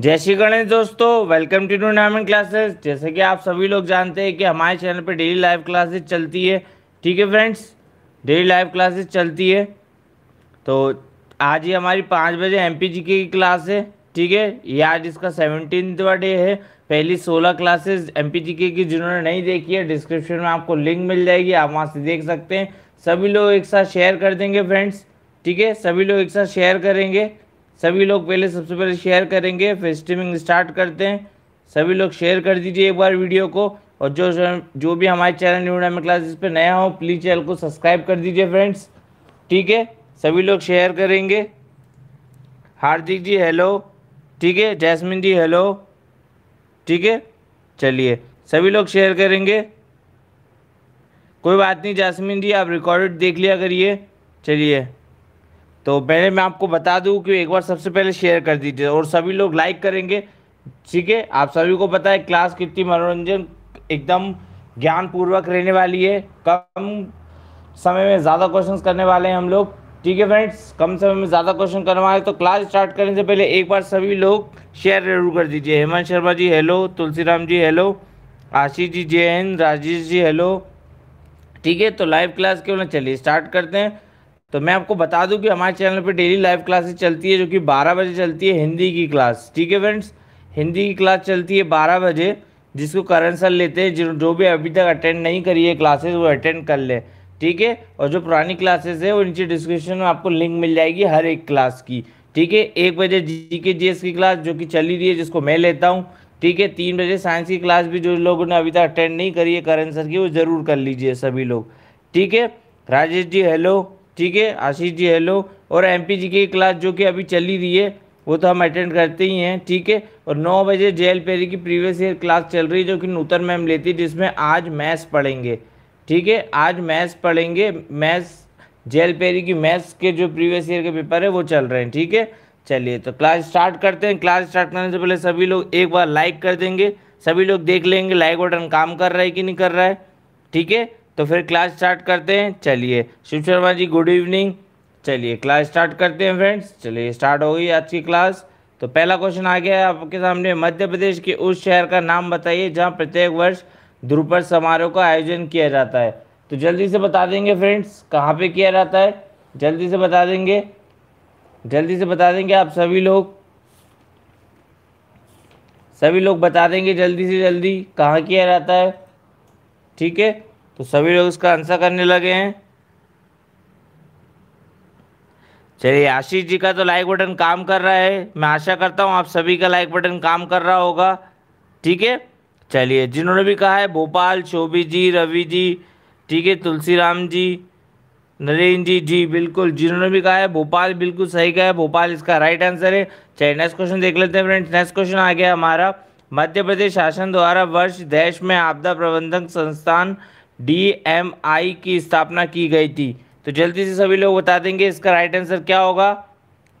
जय श्री गणेश दोस्तों welcome to tournament classes जैसे कि आप सभी लोग जानते हैं कि हमारे चैनल पर डेली लाइव क्लासेस चलती है ठीक है फ्रेंड्स डेली लाइव क्लासेस चलती है तो आज ही हमारी पाँच बजे एम पी की क्लास है ठीक है ये आज इसका सेवनटीन डे है पहली सोलह क्लासेस एम पी की जिन्होंने नहीं देखी है डिस्क्रिप्शन में आपको लिंक मिल जाएगी आप वहाँ से देख सकते हैं सभी लोग एक साथ शेयर कर देंगे फ्रेंड्स ठीक है सभी लोग एक साथ शेयर करेंगे सभी लोग पहले सबसे पहले शेयर करेंगे फिर स्ट्रीमिंग स्टार्ट करते हैं सभी लोग शेयर कर दीजिए एक बार वीडियो को और जो जो भी हमारे चैनल न्यू में क्लासेस पे नया हो प्लीज़ चैनल को सब्सक्राइब कर दीजिए फ्रेंड्स ठीक है सभी लोग शेयर करेंगे हार्दिक जी हेलो ठीक है जैस्मिन जी हेलो ठीक है चलिए सभी लोग शेयर करेंगे कोई बात नहीं जैस्मिन जी आप रिकॉर्डेड देख लिया करिए चलिए तो पहले मैं आपको बता दूं कि एक बार सबसे पहले शेयर कर दीजिए और सभी लोग लाइक करेंगे ठीक है आप सभी को पता है क्लास कितनी मनोरंजन एकदम ज्ञानपूर्वक रहने वाली है कम समय में ज़्यादा क्वेश्चन करने वाले हैं हम लोग ठीक है फ्रेंड्स कम समय में ज़्यादा क्वेश्चन करने वाले तो क्लास स्टार्ट करने से पहले एक बार सभी लोग शेयर जरूर कर दीजिए Hemant Sharma ji hello Tulsiram ji hello Ashish ji Jain Rajesh ji hello ठीक है तो लाइव क्लास क्यों ना चलिए स्टार्ट करते हैं तो मैं आपको बता दूं कि हमारे चैनल पे डेली लाइव क्लासेस चलती है जो कि 12 बजे चलती है हिंदी की क्लास ठीक है फ्रेंड्स हिंदी की क्लास चलती है 12 बजे जिसको करंट सर लेते हैं जो जो भी अभी तक अटेंड नहीं करी है क्लासेज वो अटेंड कर ले ठीक है और जो पुरानी क्लासेज है वो नीचे डिस्क्रिप्शन में आपको लिंक मिल जाएगी हर एक क्लास की ठीक है एक बजे जी के जी की क्लास जो कि चली रही है जिसको मैं लेता हूँ ठीक है तीन बजे साइंस की क्लास भी जो लोगों ने अभी तक अटेंड नहीं करी है करंट सर की वो ज़रूर कर लीजिए सभी लोग ठीक है राजेश जी हेलो ठीक है आशीष जी हेलो और एम पी जी की क्लास जो कि अभी चली रही है वो तो हम अटेंड करते ही हैं ठीक है और नौ बजे जे एल पेरी की प्रीवियस ईयर क्लास चल रही है जो कि नूतन मैम लेती है जिसमें आज मैथ्स पढ़ेंगे ठीक है आज मैथ्स पढ़ेंगे मैथ्स जे एल पेरी की मैथ्स के जो प्रीवियस ईयर के पेपर है वो चल रहे हैं ठीक है चलिए तो क्लास स्टार्ट करते हैं क्लास स्टार्ट करने से पहले सभी लोग एक बार लाइक कर देंगे सभी लोग देख लेंगे लाइक बटन काम कर रहा है कि नहीं कर रहा है ठीक है तो फिर क्लास स्टार्ट करते हैं चलिए शिव शर्मा जी गुड इवनिंग चलिए क्लास स्टार्ट करते हैं फ्रेंड्स चलिए स्टार्ट हो गई आज की क्लास तो पहला क्वेश्चन आ गया है आपके सामने मध्य प्रदेश के उस शहर का नाम बताइए जहाँ प्रत्येक वर्ष ध्रुपद समारोह का आयोजन किया जाता है तो जल्दी से बता देंगे फ्रेंड्स कहाँ पे किया जाता है जल्दी से बता देंगे जल्दी से बता देंगे आप सभी लोग सभी लोग बता देंगे जल्दी से जल्दी कहाँ किया जाता है ठीक है तो सभी लोग इसका आंसर करने लगे हैं चलिए आशीष जी का तो लाइक बटन काम कर रहा है मैं आशा करता हूँ आप सभी का लाइक बटन काम कर रहा होगा ठीक है चलिए जिन्होंने भी कहा है भोपाल शोभी जी रवि जी ठीक है तुलसीराम जी नरेंद्र जी जी बिल्कुल जिन्होंने भी कहा है भोपाल बिल्कुल सही कहा है भोपाल इसका राइट आंसर है चलिए नेक्स्ट क्वेश्चन देख लेते हैं फ्रेंड्स नेक्स्ट क्वेश्चन आ गया हमारा मध्य प्रदेश शासन द्वारा वर्ष देश में आपदा प्रबंधन संस्थान डीएमआई की स्थापना की गई थी तो जल्दी से सभी लोग बता देंगे इसका राइट आंसर क्या होगा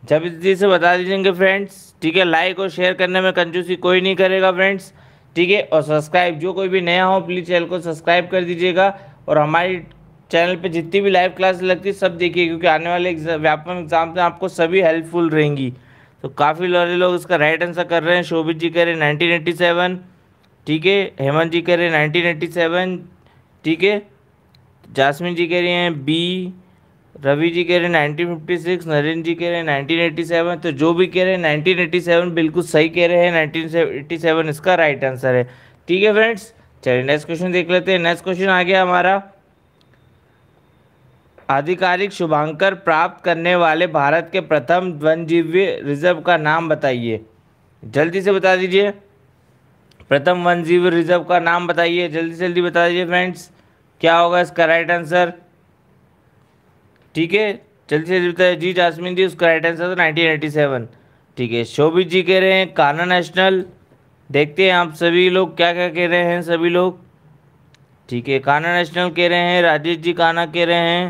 जल्दी से बता दीजिएगे फ्रेंड्स ठीक है लाइक और शेयर करने में कंजूसी कोई नहीं करेगा फ्रेंड्स ठीक है और सब्सक्राइब जो कोई भी नया हो प्लीज़ चैनल को सब्सक्राइब कर दीजिएगा और हमारी चैनल पे जितनी भी लाइव क्लास लगती है सब देखिए क्योंकि आने वाले व्यापम एग्जाम में आपको सभी हेल्पफुल रहेंगी तो काफ़ी सारे लोग इसका राइट आंसर कर रहे हैं शोभित जी कह रहे हैं नाइनटीन ठीक है हेमंत जी कह रहे हैं नाइनटीन ठीक है जासमिन जी कह रहे हैं बी रवि जी कह रहे हैं nineteen fifty six Narendra ji कह रहे हैं नाइनटीन एटी सेवन तो जो भी कह रहे हैं नाइनटीन एटी सेवन बिल्कुल सही कह रहे हैं नाइनटीन एटी सेवन इसका राइट आंसर है ठीक है फ्रेंड्स चलिए नेक्स्ट क्वेश्चन देख लेते हैं नेक्स्ट क्वेश्चन आ गया हमारा आधिकारिक शुभांकर प्राप्त करने वाले भारत के प्रथम वन्यजीव्य रिजर्व का नाम बताइए जल्दी से बता दीजिए प्रथम वन्यजीव रिजर्व का नाम बताइए जल्दी से जल्दी बता दीजिए फ्रेंड्स क्या होगा इसका राइट आंसर ठीक है चलते चलते जी जासमीन जी उसका राइट आंसर था नाइनटीन सेवन ठीक है शोभित जी कह रहे हैं काना नेशनल देखते हैं आप सभी लोग क्या क्या कह रहे हैं सभी लोग ठीक है काना नेशनल कह रहे हैं राजेश जी काना कह रहे हैं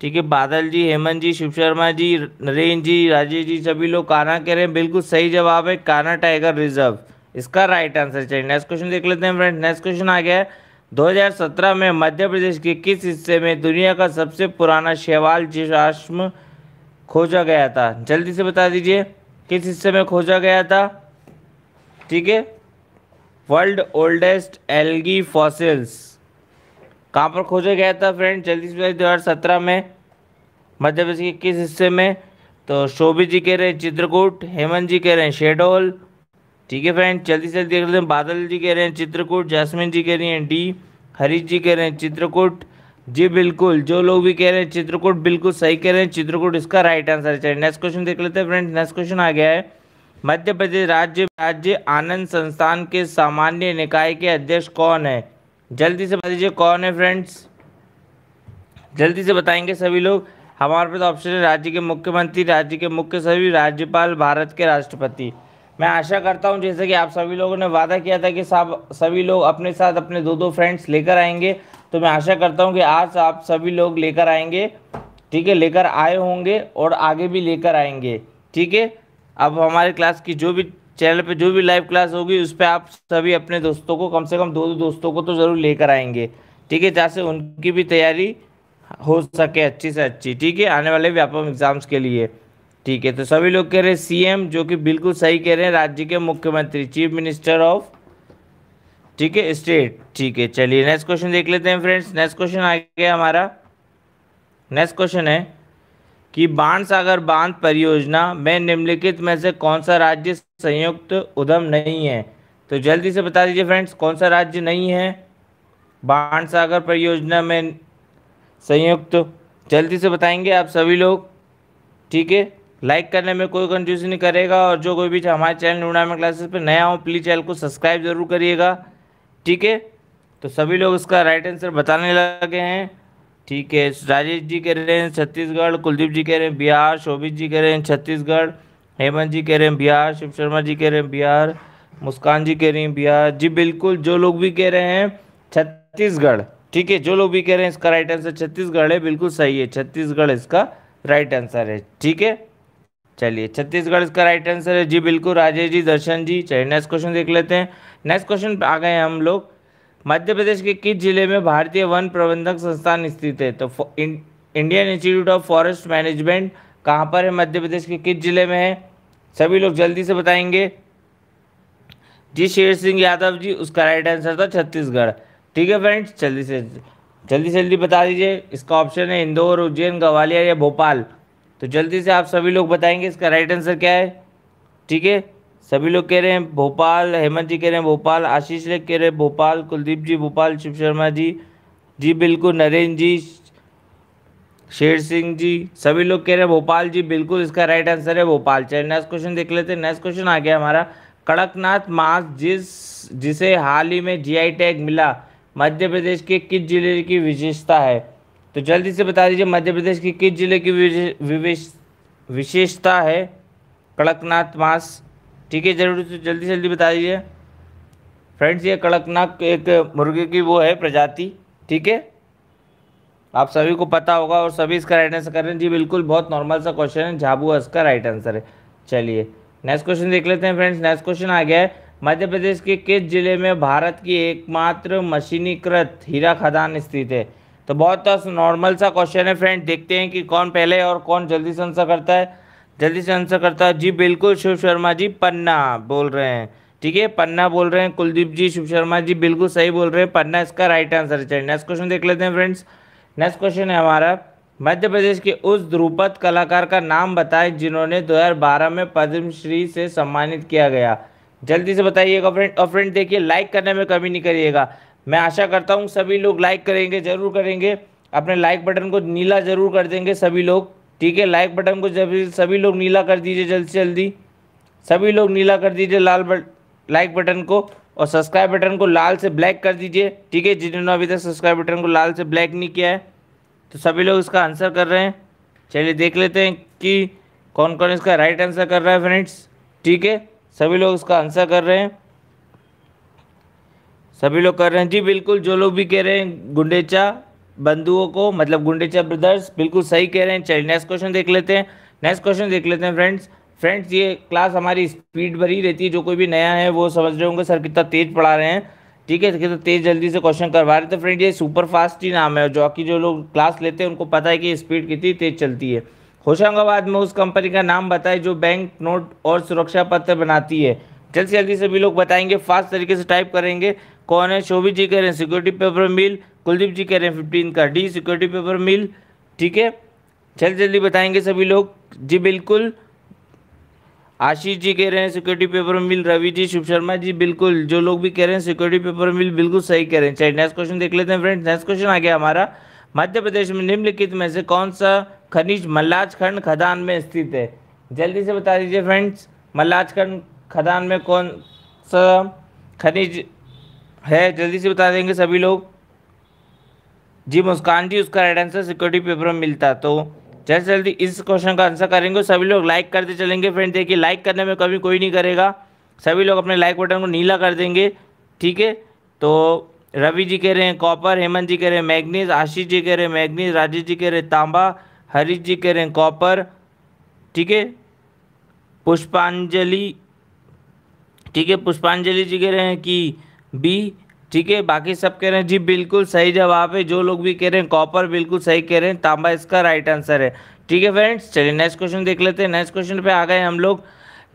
ठीक है बादल जी हेमंत जी शिव शर्मा जी नरेंद्र जी राजेश जी सभी लोग काना कह रहे हैं बिल्कुल सही जवाब है काना टाइगर रिजर्व इसका राइट आंसर चाहिए नेक्स्ट क्वेश्चन देख लेते हैं फ्रेंड नेक्स्ट क्वेश्चन आ गया है 2017 में मध्य प्रदेश के किस हिस्से में दुनिया का सबसे पुराना शैवाल जीवाश्म खोजा गया था जल्दी से बता दीजिए किस हिस्से में खोजा गया था ठीक है वर्ल्ड ओल्डेस्ट एल्गी फॉसिल्स कहाँ पर खोजा गया था फ्रेंड जल्दी से दो हज़ार सत्रह में मध्य प्रदेश के किस हिस्से में तो शोभी जी कह रहे हैं चित्रकूट हेमंत जी कह रहे हैं शेडोल ठीक है फ्रेंड जल्दी से जल्दी देख लेते हैं बादल जी कह रहे हैं चित्रकूट जैस्मिन जी कह रही हैं डी हरीश जी कह रहे हैं चित्रकूट जी बिल्कुल जो लोग भी कह रहे हैं चित्रकूट बिल्कुल सही कह रहे हैं चित्रकूट इसका राइट आंसर है चलिए नेक्स्ट क्वेश्चन देख लेते हैं फ्रेंड नेक्स्ट क्वेश्चन आ गया है मध्य प्रदेश राज्य राज्य आनंद संस्थान के सामान्य निकाय के अध्यक्ष कौन है जल्दी से बता कौन है फ्रेंड्स जल्दी से बताएंगे सभी लोग हमारे पास ऑप्शन है राज्य के मुख्यमंत्री राज्य के मुख्य सचिव राज्यपाल भारत के राष्ट्रपति मैं आशा करता हूं जैसे कि आप सभी लोगों ने वादा किया था कि साहब सभी लोग अपने साथ अपने दो दो फ्रेंड्स लेकर आएंगे तो मैं आशा करता हूं कि आज आप सभी लोग लेकर आएंगे ठीक है लेकर आए होंगे और आगे भी लेकर आएंगे ठीक है अब हमारे क्लास की जो भी चैनल पे जो भी लाइव क्लास होगी उस पर आप सभी अपने दोस्तों को कम से कम दो दो दोस्तों को तो ज़रूर लेकर आएंगे ठीक है जहाँ से उनकी भी तैयारी हो सके अच्छी से अच्छी ठीक है आने वाले व्यापक एग्ज़ाम्स के लिए ठीक है तो सभी लोग कह रहे हैं सीएम जो कि बिल्कुल सही कह रहे हैं राज्य के मुख्यमंत्री चीफ मिनिस्टर ऑफ ठीक है स्टेट ठीक है चलिए नेक्स्ट क्वेश्चन देख लेते हैं फ्रेंड्स नेक्स्ट क्वेश्चन आ गया हमारा नेक्स्ट क्वेश्चन है कि बाण सागर बांध परियोजना में निम्नलिखित में से कौन सा राज्य संयुक्त उद्यम नहीं है तो जल्दी से बता दीजिए फ्रेंड्स कौन सा राज्य नहीं है बाण सागर परियोजना में संयुक्त जल्दी से बताएंगे आप सभी लोग ठीक है लाइक करने में कोई कंफ्यूजन नहीं करेगा और जो कोई भी हमारे चैनल नूडामिक क्लासेस पर नया हो प्लीज़ चैनल को सब्सक्राइब ज़रूर करिएगा ठीक है तो सभी लोग इसका राइट आंसर बताने लगे हैं ठीक है राजेश जी कह रहे हैं छत्तीसगढ़ कुलदीप जी कह रहे हैं बिहार शोभित जी कह रहे हैं छत्तीसगढ़ हेमंत जी कह रहे हैं बिहार शिव शर्मा जी कह रहे हैं बिहार मुस्कान जी कह रही हैं बिहार जी बिल्कुल जो लोग भी कह रहे हैं छत्तीसगढ़ ठीक है जो लोग भी कह रहे हैं इसका राइट आंसर छत्तीसगढ़ है बिल्कुल सही है छत्तीसगढ़ इसका राइट आंसर है ठीक है चलिए छत्तीसगढ़ इसका राइट आंसर है जी बिल्कुल राजेश जी दर्शन जी चलिए नेक्स्ट क्वेश्चन देख लेते हैं नेक्स्ट क्वेश्चन आ गए हम लोग मध्य प्रदेश के किस जिले में भारतीय वन प्रबंधक संस्थान स्थित है तो इं, Indian Institute of Forest Management कहाँ पर है मध्य प्रदेश के किस जिले में है सभी लोग जल्दी से बताएंगे जी शेर सिंह यादव जी उसका राइट आंसर था छत्तीसगढ़ ठीक है फ्रेंड्स जल्दी से जल्दी से जल्दी बता दीजिए इसका ऑप्शन है इंदौर उज्जैन ग्वालियर या भोपाल तो जल्दी से आप सभी लोग बताएंगे इसका राइट आंसर क्या है ठीक है सभी लोग कह रहे हैं भोपाल हेमंत जी कह रहे हैं भोपाल आशीष लेख कह रहे हैं भोपाल कुलदीप जी भोपाल शिव शर्मा जी जी बिल्कुल नरेंद्र जी शेर सिंह जी सभी लोग कह रहे हैं भोपाल जी बिल्कुल इसका राइट आंसर है भोपाल चलिए नेक्स्ट क्वेश्चन देख लेते हैं नेक्स्ट क्वेश्चन आ गया हमारा कड़कनाथ मास जिस जिसे हाल ही में जीआई टैग मिला मध्य प्रदेश के किस जिले की विशेषता है तो जल्दी से बता दीजिए मध्य प्रदेश के किस जिले की विशेषता है कड़कनाथ मास ठीक है जरूर से जल्दी जल्दी बता दीजिए फ्रेंड्स ये कड़कनाथ एक मुर्गे की वो है प्रजाति ठीक है आप सभी को पता होगा और सभी इसका राइट आंसर कर रहे हैं जी बिल्कुल बहुत नॉर्मल सा क्वेश्चन है झाबुआ इसका राइट आंसर है चलिए नेक्स्ट क्वेश्चन देख लेते हैं फ्रेंड्स नेक्स्ट क्वेश्चन आ गया है मध्य प्रदेश के किस जिले में भारत की एकमात्र मशीनीकृत हीरा खदान स्थित है तो बहुत नॉर्मल सा क्वेश्चन है फ्रेंड देखते हैं कि कौन पहले और कौन जल्दी से आंसर करता है जल्दी से आंसर करता है जी बिल्कुल शिव शर्मा जी पन्ना बोल रहे हैं ठीक है पन्ना बोल रहे हैं कुलदीप जी शिव शर्मा जी बिल्कुल सही बोल रहे हैं पन्ना इसका राइट आंसर है चलिए नेक्स्ट क्वेश्चन देख लेते हैं फ्रेंड्स नेक्स्ट क्वेश्चन है हमारा मध्य प्रदेश के उस ध्रुपद कलाकार का नाम बताए जिन्होंने दो में पद्मश्री से सम्मानित किया गया जल्दी से बताइएगा फ्रेंड और फ्रेंड देखिए लाइक करने में कमी नहीं करिएगा मैं आशा करता हूँ सभी लोग लाइक करेंगे ज़रूर करेंगे अपने लाइक बटन को नीला ज़रूर कर देंगे सभी लोग ठीक है लाइक बटन को जब सभी लोग नीला कर दीजिए जल्दी से जल्दी सभी लोग नीला कर दीजिए लाल बट लाइक बटन को और सब्सक्राइब बटन को लाल से ब्लैक कर दीजिए ठीक है जिन्होंने अभी तक सब्सक्राइब बटन को लाल से ब्लैक नहीं किया है तो सभी लोग इसका आंसर कर रहे हैं चलिए देख लेते हैं कि कौन कौन इसका राइट आंसर कर रहा है फ्रेंड्स ठीक है सभी लोग इसका आंसर कर रहे हैं सभी लोग कर रहे हैं जी बिल्कुल जो लोग भी कह रहे हैं गुंडेचा बंधुओं को मतलब गुंडेचा ब्रदर्स बिल्कुल सही कह रहे हैं चलिए नेक्स्ट क्वेश्चन देख लेते हैं नेक्स्ट क्वेश्चन देख लेते हैं फ्रेंड्स फ्रेंड्स ये क्लास हमारी स्पीड भरी रहती है जो कोई भी नया है वो समझ रहे होंगे सर कितना तेज पढ़ा रहे हैं ठीक है कितना तेज जल्दी से क्वेश्चन करवा रहे थे फ्रेंड तो ये सुपर फास्ट ही नाम है जो कि जो लोग क्लास लेते हैं उनको पता है कि स्पीड कितनी तेज चलती है होशंगाबाद में उस कंपनी का नाम बताए जो बैंक नोट और सुरक्षा पत्र बनाती है जल्द से जल्दी सभी लोग बताएंगे फास्ट तरीके से टाइप करेंगे कौन है शोभी जी कह रहे हैं security paper mill Kuldeep ji कह रहे हैं फिफ्टीन का डी सिक्योरिटी पेपर मिल ठीक है जल्दी जल्दी बताएंगे सभी लोग जी बिल्कुल आशीष जी कह रहे हैं security paper mill Ravi ji Shiv Sharma ji बिल्कुल जो लोग भी कह रहे हैं सिक्योरिटी पेपर मिल बिल्कुल सही कह रहे हैं चलिए नेक्स्ट क्वेश्चन देख लेते हैं फ्रेंड्स नेक्स्ट क्वेश्चन आ गया हमारा मध्य प्रदेश में निम्नलिखित में से कौन सा खनिज मल्लाज खंड खदान में स्थित है जल्दी से बता दीजिए फ्रेंड्स मल्लाज खंड खदान में कौन सा खनिज है जल्दी से बता देंगे सभी लोग जी मुस्कान जी उसका राइट आंसर सिक्योरिटी पेपर में मिलता तो जैसे से जल्दी इस क्वेश्चन का आंसर करेंगे सभी लोग लाइक करते चलेंगे फ्रेंड देखिए लाइक करने में कभी कोई नहीं करेगा सभी लोग अपने लाइक बटन को नीला कर देंगे ठीक है तो रवि जी कह रहे हैं कॉपर हेमंत जी कह रहे हैं मैग्नीज आशीष जी कह रहे हैं मैग्नीज राजेश जी कह रहे हैं तांबा हरीश जी कह रहे हैं कॉपर ठीक है पुष्पांजलि ठीक है पुष्पांजलि जी कह रहे हैं कि बी ठीक है बाकी सब कह रहे हैं जी बिल्कुल सही जवाब है जो लोग भी कह रहे हैं कॉपर बिल्कुल सही कह रहे हैं तांबा इसका राइट आंसर है ठीक है फ्रेंड्स चलिए नेक्स्ट क्वेश्चन देख लेते हैं नेक्स्ट क्वेश्चन पे आ गए हम लोग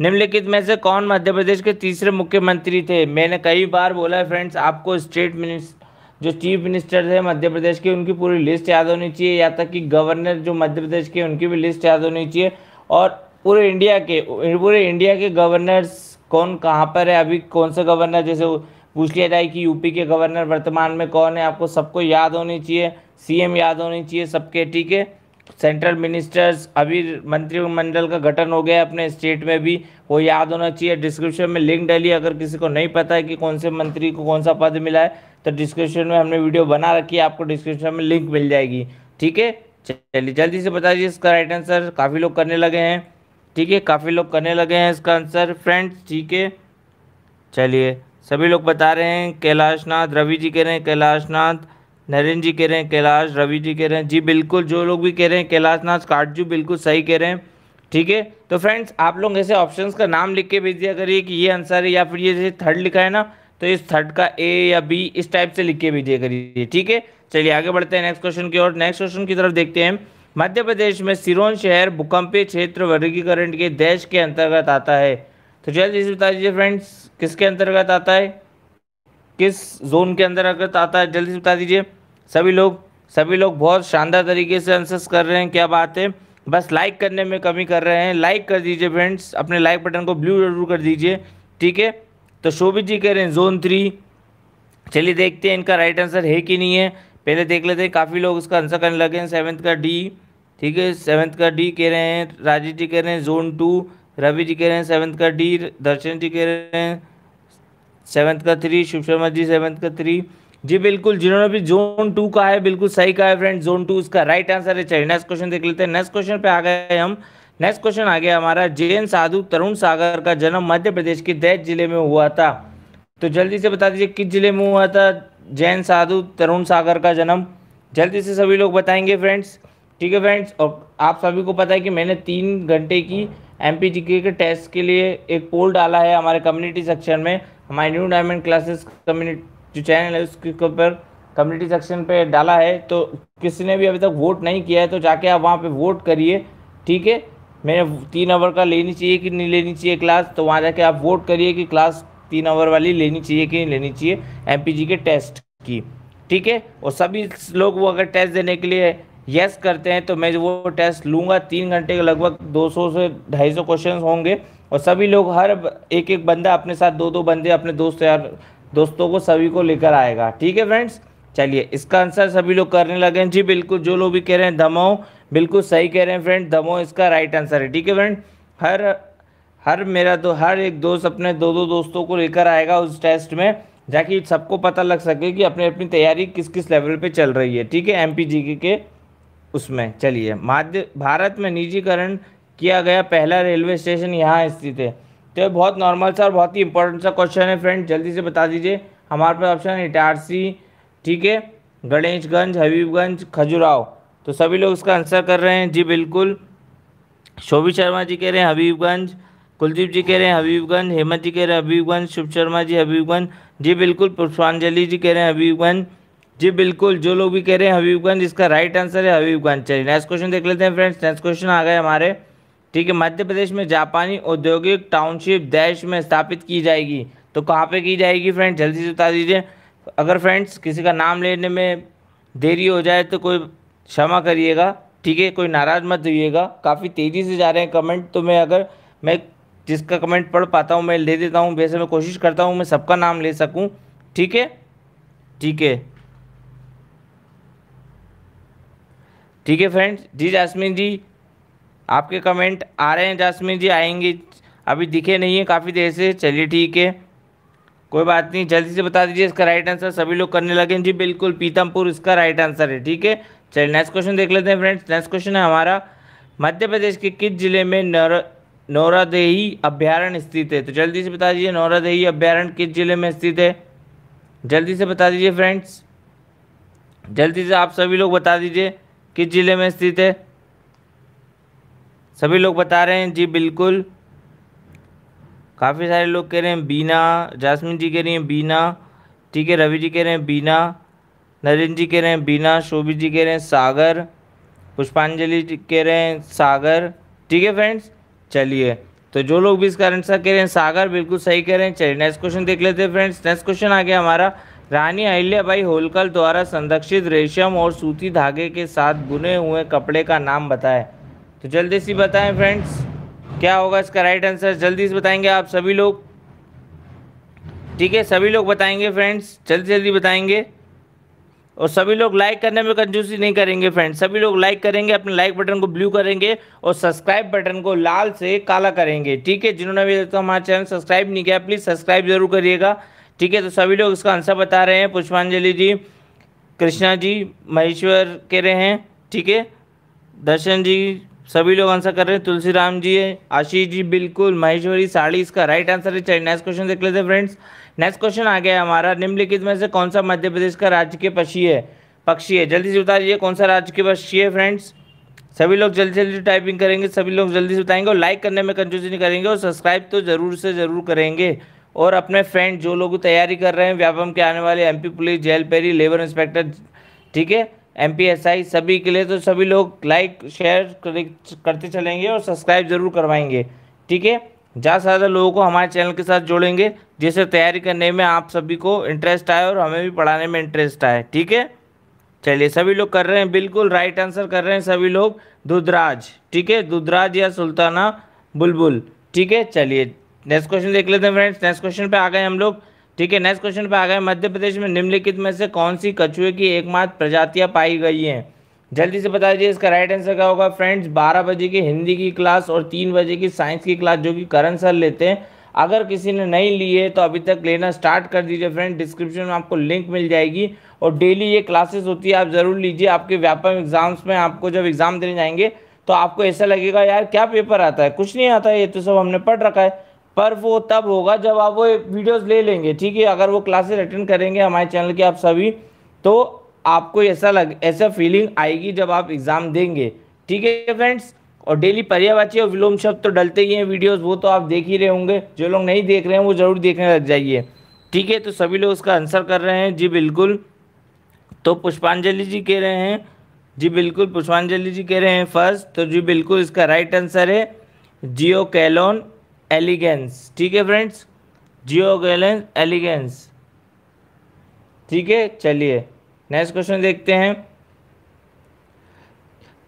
निम्नलिखित में से कौन मध्य प्रदेश के तीसरे मुख्यमंत्री थे मैंने कई बार बोला है फ्रेंड्स आपको स्टेट मिनिस्टर जो चीफ मिनिस्टर थे मध्य प्रदेश के उनकी पूरी लिस्ट याद होनी चाहिए या तक कि गवर्नर जो मध्य प्रदेश के उनकी भी लिस्ट याद होनी चाहिए और पूरे इंडिया के पूरे इंडिया के गवर्नर्स कौन कहाँ पर है अभी कौन सा गवर्नर जैसे पूछ लिया जाए कि यूपी के गवर्नर वर्तमान में कौन है आपको सबको याद होनी चाहिए सीएम याद होनी चाहिए सबके ठीक है सेंट्रल मिनिस्टर्स अभी मंत्रिमंडल का गठन हो गया है अपने स्टेट में भी वो याद होना चाहिए डिस्क्रिप्शन में लिंक डाली अगर किसी को नहीं पता है कि कौन से मंत्री को कौन सा पद मिला है तो डिस्क्रिप्शन में हमने वीडियो बना रखी है आपको डिस्क्रिप्शन में लिंक मिल जाएगी ठीक है चलिए जल्दी से बता दीजिए इसका राइट आंसर काफ़ी लोग करने लगे हैं ठीक है काफ़ी लोग करने लगे हैं इसका आंसर फ्रेंड्स ठीक है चलिए सभी लोग बता रहे हैं कैलाशनाथ रवि जी कह रहे हैं कैलाशनाथ नरेन नरेंद्र जी कह रहे हैं कैलाश रवि जी कह रहे हैं जी बिल्कुल जो लोग भी कह रहे हैं कैलाशनाथ काटजू बिल्कुल सही कह रहे हैं ठीक है तो फ्रेंड्स आप लोग ऐसे ऑप्शंस का नाम लिख के भेज दिया करिए कि ये आंसर है या फिर ये जैसे थर्ड लिखा है ना तो इस थर्ड का ए या बी इस टाइप से लिख के भेज दिया करिए ठीक है चलिए आगे बढ़ते हैं नेक्स्ट क्वेश्चन की ओर नेक्स्ट क्वेश्चन की तरफ देखते हैं मध्य प्रदेश में सिरोन शहर भूकंपीय क्षेत्र वर्गीकरण के देश के अंतर्गत आता है तो जल्दी इसे बता दीजिए फ्रेंड्स किसके अंतर्गत आता है किस जोन के अंतर्गत आता है जल्दी से बता दीजिए सभी लोग सभी लोग बहुत शानदार तरीके से आंसर्स कर रहे हैं क्या बात है बस लाइक करने में कमी कर रहे हैं लाइक कर दीजिए फ्रेंड्स अपने लाइक बटन को ब्लू जरूर कर दीजिए ठीक है तो शोभित जी कह रहे हैं जोन थ्री चलिए देखते हैं इनका राइट आंसर है कि नहीं है पहले देख लेते हैं काफ़ी लोग इसका आंसर करने लगे हैं सेवन्थ का डी ठीक है सेवन्थ का डी कह रहे हैं राजीव जी कह रहे हैं जोन टू रवि जी कह रहे हैं सेवंथ का डी दर्शन जी कह रहे हैं सेवंथ का थ्री शिव शर्मा जी सेवंथ का थ्री जी बिल्कुल जिन्होंने भी जोन टू का है बिल्कुल सही कहा है फ्रेंड जोन टू उसका राइट आंसर है चलिए नेक्स्ट क्वेश्चन देख लेते हैं नेक्स्ट क्वेश्चन पे आ गए हम नेक्स्ट क्वेश्चन आ गया हमारा जैन साधु तरुण सागर का जन्म मध्य प्रदेश के दैत जिले में हुआ था तो जल्दी से बता दीजिए किस जिले में हुआ था जैन साधु तरुण सागर का जन्म जल्दी से सभी लोग बताएंगे फ्रेंड्स ठीक है फ्रेंड्स और आप सभी को पता है कि मैंने तीन घंटे की एम पी के टेस्ट के लिए एक पोल डाला है हमारे कम्युनिटी सेक्शन में हमारे न्यू डायमंड क्लासेस कम्युनिटी जो चैनल है उसके ऊपर कम्युनिटी सेक्शन पे डाला है तो किसी ने भी अभी तक वोट नहीं किया है तो जाके आप वहाँ पे वोट करिए ठीक है मैंने तीन आवर का लेनी चाहिए कि नहीं लेनी चाहिए क्लास तो वहाँ जाके आप वोट करिए कि क्लास तीन आवर वाली लेनी चाहिए कि नहीं लेनी चाहिए एम के टेस्ट की ठीक है और सभी लोग वो अगर टेस्ट देने के लिए यस करते हैं तो मैं वो टेस्ट लूँगा तीन घंटे के लगभग 200 से 250 क्वेश्चन होंगे और सभी लोग हर एक एक बंदा अपने साथ दो दो बंदे अपने दोस्त यार दोस्तों को सभी को लेकर आएगा ठीक है फ्रेंड्स चलिए इसका आंसर सभी लोग करने लगे हैं जी बिल्कुल जो लोग भी कह रहे हैं दमाओ बिल्कुल सही कह रहे हैं फ्रेंड दमाओ इसका राइट आंसर है ठीक है फ्रेंड हर हर मेरा दो तो, हर एक दोस्त अपने दो दो दोस्तों को लेकर आएगा उस टेस्ट में ताकि सबको पता लग सके कि अपनी अपनी तैयारी किस किस लेवल पे चल रही है ठीक है एम पी के उसमें चलिए माध्य भारत में निजीकरण किया गया पहला रेलवे स्टेशन यहाँ स्थित है तो बहुत नॉर्मल सा और बहुत ही इंपॉर्टेंट सा क्वेश्चन है फ्रेंड जल्दी से बता दीजिए हमारे पास ऑप्शन है इटारसी ठीक है गणेशगंज हबीबगंज खजुराहो तो सभी लोग इसका आंसर कर रहे हैं जी बिल्कुल शोभी शर्मा जी कह रहे हैं हबीबगंज कुलदीप जी कह रहे हैं हबीबगंज हेमंत जी कह रहे हैं हबीबगंज शुभ शर्मा जी हबीबगंज जी बिल्कुल पुष्पांजलि जी कह रहे हैं हबीबगंज जी बिल्कुल जो लोग भी कह रहे हैं हबीबगंज इसका राइट आंसर है हबीबगंज चलिए नेक्स्ट क्वेश्चन देख लेते हैं फ्रेंड्स नेक्स्ट क्वेश्चन आ गए हमारे ठीक है मध्य प्रदेश में जापानी औद्योगिक टाउनशिप देश में स्थापित की जाएगी तो कहाँ पे की जाएगी फ्रेंड्स जल्दी से बता दीजिए अगर फ्रेंड्स किसी का नाम लेने में देरी हो जाए तो कोई क्षमा करिएगा ठीक है कोई नाराज़ मत होइएगा काफ़ी तेज़ी से जा रहे हैं कमेंट तो मैं अगर मैं जिसका कमेंट पढ़ पाता हूँ मैं ले देता हूँ वैसे मैं कोशिश करता हूँ मैं सबका नाम ले सकूँ ठीक है ठीक है ठीक है फ्रेंड्स जी जासमीन जी आपके कमेंट आ रहे हैं जासमीन जी आएंगे अभी दिखे नहीं है काफ़ी देर से चलिए ठीक है कोई बात नहीं जल्दी से बता दीजिए इसका राइट आंसर सभी लोग करने लगे जी बिल्कुल पीतमपुर इसका राइट आंसर है ठीक है चलिए नेक्स्ट क्वेश्चन देख लेते हैं फ्रेंड्स नेक्स्ट क्वेश्चन है हमारा मध्य प्रदेश के किस जिले में नर नौरादेही अभ्यारण्य स्थित है तो जल्दी से बता दीजिए नौरादेही अभ्यारण्य किस जिले में स्थित है जल्दी से बता दीजिए फ्रेंड्स जल्दी से आप सभी लोग बता दीजिए किस ज़िले में स्थित है सभी लोग बता रहे हैं जी बिल्कुल काफ़ी सारे लोग कह रहे हैं बीना जासमिन जी कह रही हैं बीना ठीक है रवि जी कह रहे हैं बीना नरेंद्र जी कह रहे हैं बीना शोभी जी कह रहे हैं सागर पुष्पांजलि जी कह रहे हैं सागर ठीक है फ्रेंड्स चलिए तो जो लोग भी इसका आंसर कह रहे हैं सागर बिल्कुल सही कह रहे हैं चलिए नेक्स्ट क्वेश्चन देख लेते हैं फ्रेंड्स नेक्स्ट क्वेश्चन आ गया हमारा रानी अहिल्याबाई होलकर द्वारा संरक्षित रेशम और सूती धागे के साथ बुने हुए कपड़े का नाम बताएं तो जल्दी से बताएं फ्रेंड्स क्या होगा इसका राइट आंसर जल्दी से बताएंगे आप सभी लोग ठीक है सभी लोग बताएंगे फ्रेंड्स जल्दी जल्दी बताएंगे और सभी लोग लाइक करने में कंजूसी नहीं करेंगे फ्रेंड्स सभी लोग लाइक करेंगे अपने लाइक बटन को ब्लू करेंगे और सब्सक्राइब बटन को लाल से काला करेंगे ठीक है जिन्होंने अभी तक हमारा चैनल सब्सक्राइब नहीं किया प्लीज़ सब्सक्राइब जरूर करिएगा ठीक है तो सभी लोग इसका आंसर बता रहे हैं पुष्पांजलि जी कृष्णा जी महेश्वर कह रहे हैं ठीक है दर्शन जी सभी लोग आंसर कर रहे हैं तुलसीराम जी है आशीष जी बिल्कुल महेश्वरी साड़ी इसका राइट आंसर है चाहिए नेक्स्ट क्वेश्चन देख लेते हैं फ्रेंड्स नेक्स्ट क्वेश्चन आ गया हमारा निम्नलिखित में से कौन सा मध्य प्रदेश का राज्य के पक्षी है पक्षी है जल्दी से बता दीजिए कौन सा राज्य के पक्षी है फ्रेंड्स सभी लोग जल्दी जल्दी टाइपिंग करेंगे सभी लोग जल्दी से बताएंगे और लाइक करने में कंफ्यूज नहीं करेंगे और सब्सक्राइब तो ज़रूर से ज़रूर करेंगे और अपने फ्रेंड जो लोग तैयारी कर रहे हैं व्यापम के आने वाले एमपी पुलिस जेल पेरी लेबर इंस्पेक्टर ठीक है एम पी एस आई सभी के लिए तो सभी लोग लाइक शेयर करते चलेंगे और सब्सक्राइब जरूर करवाएंगे ठीक है ज़्यादा से ज़्यादा लोगों को हमारे चैनल के साथ जोड़ेंगे जिससे तैयारी करने में आप सभी को इंटरेस्ट आए और हमें भी पढ़ाने में इंटरेस्ट आए ठीक है चलिए सभी लोग कर रहे हैं बिल्कुल राइट आंसर कर रहे हैं सभी लोग दुधराज ठीक है दुधराज या सुल्ताना बुलबुल ठीक है चलिए नेक्स्ट क्वेश्चन देख लेते हैं फ्रेंड्स नेक्स्ट क्वेश्चन पे आ गए हम लोग ठीक है नेक्स्ट क्वेश्चन पे आ गए मध्य प्रदेश में निम्नलिखित में से कौन सी कछुए की एकमात्र प्रजातियां पाई गई हैं जल्दी से बता दीजिए इसका राइट आंसर क्या होगा फ्रेंड्स बारह बजे की हिंदी की क्लास और तीन बजे की साइंस की क्लास जो कि करण सर लेते हैं अगर किसी ने नहीं ली है तो अभी तक लेना स्टार्ट कर दीजिए फ्रेंड डिस्क्रिप्शन में आपको लिंक मिल जाएगी और डेली ये क्लासेस होती है आप ज़रूर लीजिए आपके व्यापक एग्जाम्स में आपको जब एग्ज़ाम देने जाएंगे तो आपको ऐसा लगेगा यार क्या पेपर आता है कुछ नहीं आता है ये तो सब हमने पढ़ रखा है पर वो तब होगा जब आप वो वीडियोस ले लेंगे ठीक है अगर वो क्लासेस अटेंड करेंगे हमारे चैनल के आप सभी तो आपको ऐसा लग ऐसा फीलिंग आएगी जब आप एग्ज़ाम देंगे ठीक है फ्रेंड्स और डेली पर्यावाची और विलोम शब्द तो डलते ही हैं वीडियोस वो तो आप देख ही रहे होंगे जो लोग नहीं देख रहे हैं वो ज़रूर देखने लग जाइए ठीक है तो सभी लोग उसका आंसर कर रहे हैं जी बिल्कुल तो पुष्पांजलि जी कह रहे हैं जी बिल्कुल पुष्पांजलि जी कह रहे हैं फर्स्ट तो जी बिल्कुल इसका राइट आंसर है जियो कैलोन एलिगेंस ठीक है फ्रेंड्स जियो गैलेंस एलिगेंस ठीक है चलिए नेक्स्ट क्वेश्चन देखते हैं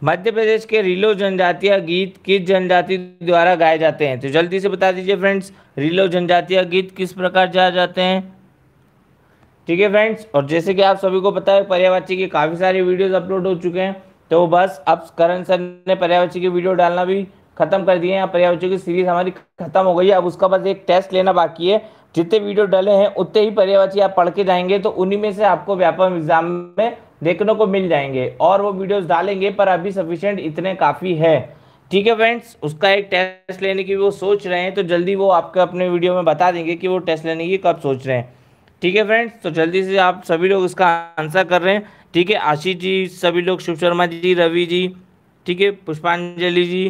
मध्य प्रदेश के रिलो जनजातीय गीत किस जनजाति द्वारा गाए जाते हैं तो जल्दी से बता दीजिए फ्रेंड्स रिलो जनजातीय गीत किस प्रकार गाए जाते हैं ठीक है फ्रेंड्स और जैसे कि आप सभी को पता है पर्यावाची के काफ़ी सारे वीडियोस अपलोड हो चुके हैं तो बस अब करण सर ने पर्यावाची की वीडियो डालना भी खत्म कर दिए हैं पर्यावरण की सीरीज हमारी खत्म हो गई है अब उसका बस एक टेस्ट लेना बाकी है जितने वीडियो डले हैं उतने ही पर्यावरण आप पढ़ के जाएंगे तो उन्हीं में से आपको व्यापम एग्जाम में देखने को मिल जाएंगे और वो वीडियोस डालेंगे पर अभी सफिशियंट इतने काफ़ी है ठीक है फ्रेंड्स उसका एक टेस्ट लेने की वो सोच रहे हैं तो जल्दी वो आपके अपने वीडियो में बता देंगे कि वो टेस्ट लेने की कब सोच रहे हैं ठीक है फ्रेंड्स तो जल्दी से आप सभी लोग इसका आंसर कर रहे हैं ठीक है आशीष जी सभी लोग शिव शर्मा जी रवि जी ठीक है पुष्पांजलि जी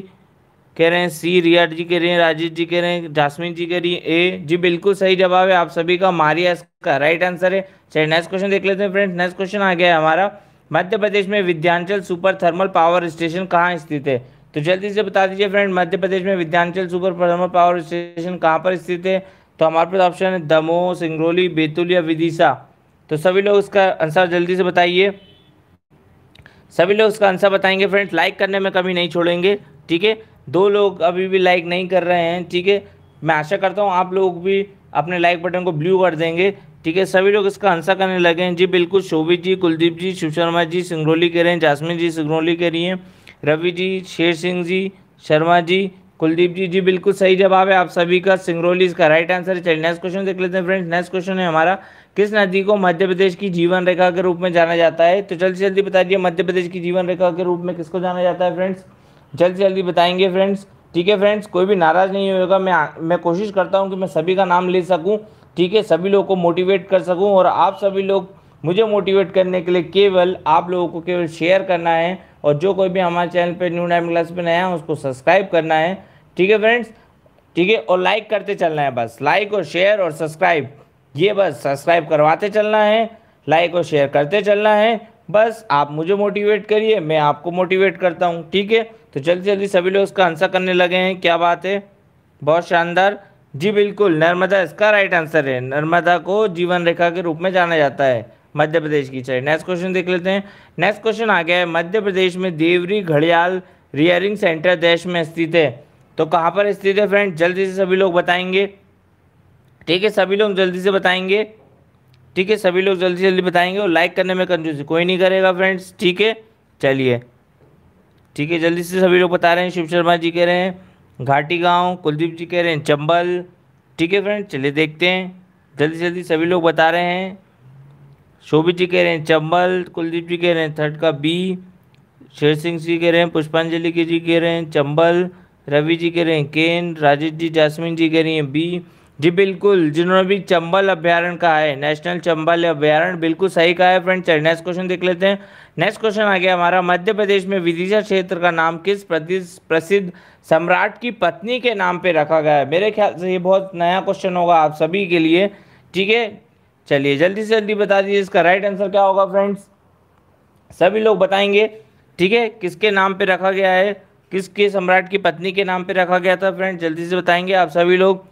कह रहे हैं सी रिया जी कह रहे हैं राजेश जी कह रहे हैं जासमीन जी कह रही है ए जी बिल्कुल सही जवाब है आप सभी का मारिया इसका राइट आंसर है चलिए नेक्स्ट क्वेश्चन देख लेते हैं फ्रेंड्स नेक्स्ट क्वेश्चन आ गया है हमारा मध्य प्रदेश में Vindhyachal super thermal power station कहाँ स्थित है तो जल्दी से बता दीजिए फ्रेंड मध्य प्रदेश में Vindhyachal super thermal power station कहाँ पर स्थित है तो हमारे पास ऑप्शन है दमोह सिंगरौली बेतुल या विदिशा तो सभी लोग इसका आंसर जल्दी से बताइए सभी लोग इसका आंसर बताएंगे फ्रेंड्स लाइक करने में कभी नहीं छोड़ेंगे ठीक है दो लोग अभी भी लाइक नहीं कर रहे हैं ठीक है मैं आशा करता हूँ आप लोग भी अपने लाइक बटन को ब्लू कर देंगे ठीक है सभी लोग इसका आंसर करने लगे हैं जी बिल्कुल शोभित जी कुलदीप जी शिव शर्मा जी सिंगरौली कह रहे हैं जासमिन जी सिंगरौली कह रही हैं रवि जी शेर सिंह जी शर्मा जी कुलदीप जी जी बिल्कुल सही जवाब है आप सभी का सिंगरौली इसका राइट आंसर है चलिए नेक्स्ट क्वेश्चन देख लेते हैं फ्रेंड्स नेक्स्ट क्वेश्चन है हमारा किस नदी को मध्य प्रदेश की जीवन रेखा के रूप में जाना जाता है तो जल्दी जल्दी बता दिए मध्य प्रदेश की जीवन रेखा के रूप में किसको जाना जाता है फ्रेंड्स जल्दी जल्दी बताएंगे फ्रेंड्स ठीक है फ्रेंड्स कोई भी नाराज़ नहीं होगा मैं मैं कोशिश करता हूँ कि मैं सभी का नाम ले सकूँ ठीक है सभी लोगों को मोटिवेट कर सकूँ और आप सभी लोग मुझे मोटिवेट करने के लिए केवल आप लोगों को केवल शेयर करना है और जो कोई भी हमारे चैनल पे न्यू टाइम क्लास पे नया है उसको सब्सक्राइब करना है ठीक है फ्रेंड्स ठीक है और लाइक करते चलना है बस लाइक और शेयर और सब्सक्राइब ये बस सब्सक्राइब करवाते चलना है लाइक और शेयर करते चलना है बस आप मुझे मोटिवेट करिए मैं आपको मोटिवेट करता हूँ ठीक है तो जल्दी जल्दी सभी लोग इसका आंसर करने लगे हैं क्या बात है बहुत शानदार जी बिल्कुल नर्मदा इसका राइट आंसर है नर्मदा को जीवन रेखा के रूप में जाना जाता है मध्य प्रदेश की चाहिए नेक्स्ट क्वेश्चन देख लेते हैं नेक्स्ट क्वेश्चन आ गया है मध्य प्रदेश में देवरी घड़ियाल रियरिंग सेंटर देश में स्थित है तो कहाँ पर स्थित है फ्रेंड जल्दी से सभी लोग बताएंगे ठीक है सभी लोग जल्दी से बताएंगे ठीक है सभी लोग जल्दी जल्दी बताएंगे और लाइक करने में कंजूसी कोई नहीं करेगा फ्रेंड्स ठीक है चलिए ठीक है जल्दी से सभी लोग बता रहे हैं शिव शर्मा जी कह रहे हैं घाटी गांव कुलदीप जी कह रहे हैं चंबल ठीक है फ्रेंड्स चलिए देखते हैं जल्दी से जल्दी सभी लोग बता रहे हैं शोभित जी कह रहे हैं चंबल कुलदीप जी कह रहे हैं थर्ड का बी शेर सिंह जी कह रहे हैं पुष्पांजलि के जी कह रहे हैं चंबल रवि जी कह रहे हैं केन राजेश जी जासमिन जी कह रही हैं बी जी बिल्कुल जिन्होंने भी चंबल अभ्यारण कहा है नेशनल चंबल अभ्यारण बिल्कुल सही कहा है फ्रेंड चलिए नेक्स्ट क्वेश्चन देख लेते हैं नेक्स्ट क्वेश्चन आ गया हमारा मध्य प्रदेश में विदिशा क्षेत्र का नाम किस प्रसिद्ध सम्राट की पत्नी के नाम पे रखा गया है मेरे ख्याल से ये बहुत नया क्वेश्चन होगा आप सभी के लिए ठीक है चलिए जल्दी से जल्दी बता दीजिए इसका राइट आंसर क्या होगा फ्रेंड्स सभी लोग बताएंगे ठीक है किसके नाम पर रखा गया है किसके सम्राट की पत्नी के नाम पर रखा गया था फ्रेंड जल्दी से बताएंगे आप सभी लोग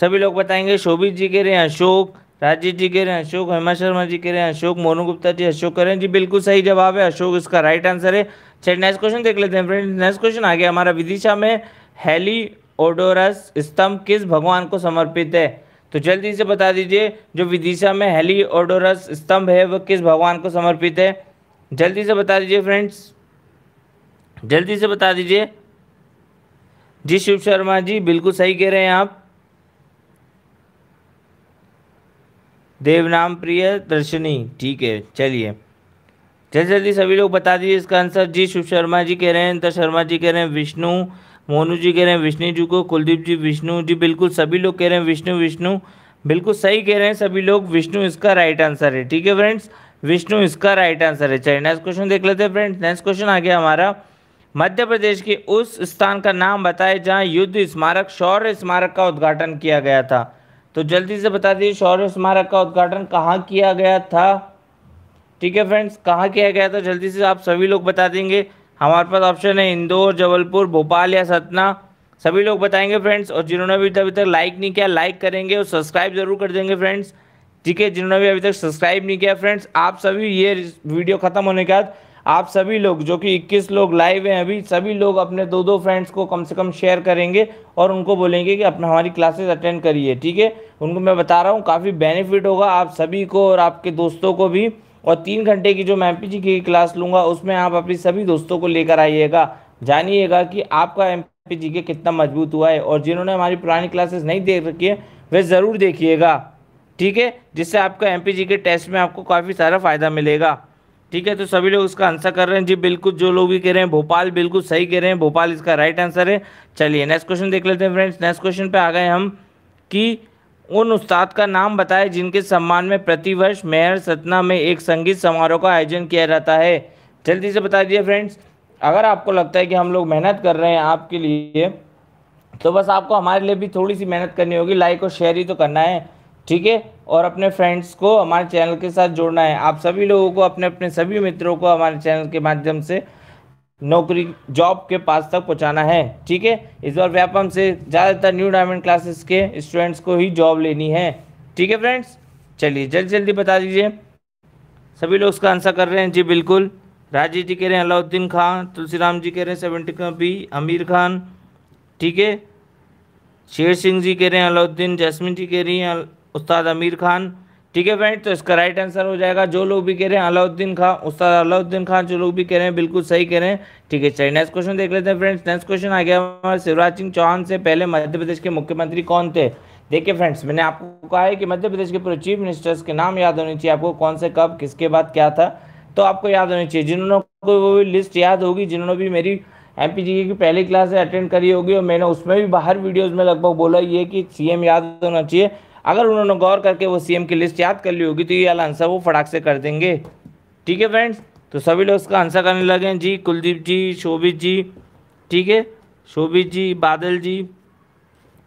सभी लोग बताएंगे शोभित जी कह रहे हैं अशोक राजीव जी कह रहे हैं अशोक हेमा शर्मा जी कह रहे हैं अशोक मोनू गुप्ता जी अशोक कह रहे हैं जी बिल्कुल सही जवाब है अशोक इसका राइट आंसर है चलिए नेक्स्ट क्वेश्चन देख लेते हैं फ्रेंड्स नेक्स्ट क्वेश्चन आ गया हमारा विदिशा में ओडोरस स्तंभ किस भगवान को समर्पित है तो जल्दी से बता दीजिए जो विदिशा में हेली ओडोरस स्तंभ है वह किस भगवान को समर्पित है जल्दी से बता दीजिए फ्रेंड्स जल्दी से बता दीजिए जी शिव शर्मा जी बिल्कुल सही कह रहे हैं आप देवनाम प्रिय दर्शनी ठीक है चलिए जल्दी जल्दी सभी लोग बता दीजिए इसका आंसर जी शिव शर्मा जी कह रहे हैं अंतर शर्मा जी कह रहे हैं विष्णु मोनू जी कह रहे हैं विष्णु जी को कुलदीप जी विष्णु जी बिल्कुल सभी लोग कह रहे हैं विष्णु विष्णु बिल्कुल सही कह रहे हैं सभी लोग विष्णु इसका राइट आंसर है ठीक है फ्रेंड्स विष्णु इसका राइट आंसर है चलिए नेक्स्ट क्वेश्चन देख लेते हैं फ्रेंड्स नेक्स्ट क्वेश्चन आ गया हमारा मध्य प्रदेश के उस स्थान का नाम बताए जहाँ युद्ध स्मारक शौर्य स्मारक का उद्घाटन किया गया था तो जल्दी से बता दीजिए शौर्य स्मारक का उद्घाटन कहाँ किया गया था ठीक है फ्रेंड्स कहाँ किया गया था जल्दी से आप सभी लोग बता देंगे हमारे पास ऑप्शन है इंदौर जबलपुर भोपाल या सतना सभी लोग बताएंगे फ्रेंड्स और जिन्होंने अभी अभी तक लाइक नहीं किया लाइक करेंगे और सब्सक्राइब जरूर कर देंगे फ्रेंड्स ठीक है जिन्होंने भी अभी तक सब्सक्राइब नहीं किया फ्रेंड्स आप सभी ये वीडियो खत्म होने के बाद आप सभी लोग जो कि 21 लोग लाइव हैं अभी सभी लोग अपने दो दो फ्रेंड्स को कम से कम शेयर करेंगे और उनको बोलेंगे कि अपना हमारी क्लासेस अटेंड करिए ठीक है उनको मैं बता रहा हूँ काफ़ी बेनिफिट होगा आप सभी को और आपके दोस्तों को भी और तीन घंटे की जो मैं एम जी की क्लास लूँगा उसमें आप अपने सभी दोस्तों को लेकर आइएगा जानिएगा कि आपका एम जी के कितना मजबूत हुआ है और जिन्होंने हमारी पुरानी क्लासेस नहीं देख रखी है वह ज़रूर देखिएगा ठीक है जिससे आपका एम के टेस्ट में आपको काफ़ी सारा फ़ायदा मिलेगा ठीक है तो सभी लोग उसका आंसर कर रहे हैं जी बिल्कुल जो लोग भी कह रहे हैं भोपाल बिल्कुल सही कह रहे हैं भोपाल इसका राइट आंसर है चलिए नेक्स्ट क्वेश्चन देख लेते हैं फ्रेंड्स नेक्स्ट क्वेश्चन पे आ गए हम कि उन उस्ताद का नाम बताएं जिनके सम्मान में प्रतिवर्ष मेयर सतना में एक संगीत समारोह का आयोजन किया जाता है जल्दी से बता दिए फ्रेंड्स अगर आपको लगता है कि हम लोग मेहनत कर रहे हैं आपके लिए तो बस आपको हमारे लिए भी थोड़ी सी मेहनत करनी होगी लाइक और शेयर ही तो करना है ठीक है और अपने फ्रेंड्स को हमारे चैनल के साथ जोड़ना है आप सभी लोगों को अपने अपने सभी मित्रों को हमारे चैनल के माध्यम से नौकरी जॉब के पास तक पहुंचाना है ठीक है इस बार व्यापम से ज़्यादातर न्यू डायमंड क्लासेस के स्टूडेंट्स को ही जॉब लेनी है ठीक है फ्रेंड्स चलिए जल्दी जल्दी बता दीजिए सभी लोग उसका आंसर कर रहे हैं जी बिल्कुल राजी जी कह रहे हैं अलाउद्दीन खान तुलसीराम जी कह रहे हैं सेवेंटी बी आमिर खान ठीक है शेर सिंह जी कह रहे हैं अलाउद्दीन जैसमिन जी कह रही हैं उस्ताद अमीर खान ठीक है फ्रेंड तो इसका राइट आंसर हो जाएगा जो लोग भी कह रहे हैं अलाउद्दीन खान उस्ताद अलाउद्दीन खान जो लोग भी कह रहे हैं बिल्कुल सही कह रहे हैं ठीक है चलिए नेक्स्ट क्वेश्चन देख लेते हैं फ्रेंड्स नेक्स्ट क्वेश्चन आ गया हमारे शिवराज सिंह चौहान से पहले मध्य प्रदेश के मुख्यमंत्री कौन थे देखिए फ्रेंड्स मैंने आपको कहा है कि मध्य प्रदेश के पूरे चीफ मिनिस्टर्स के नाम याद होने चाहिए आपको कौन से कब किसके बाद क्या था तो आपको याद होनी चाहिए जिन्होंने को वो भी लिस्ट याद होगी जिन्होंने भी मेरी एम पी जी की पहली क्लास अटेंड करी होगी और मैंने उसमें भी बाहर वीडियोज में लगभग बोला ये कि सीएम याद होना चाहिए अगर उन्होंने गौर करके वो सीएम की लिस्ट याद कर ली होगी तो ये वाला आंसर वो फटाक से कर देंगे ठीक है फ्रेंड्स तो सभी लोग इसका आंसर करने लगे हैं जी कुलदीप जी शोभित जी ठीक है शोभित जी बादल जी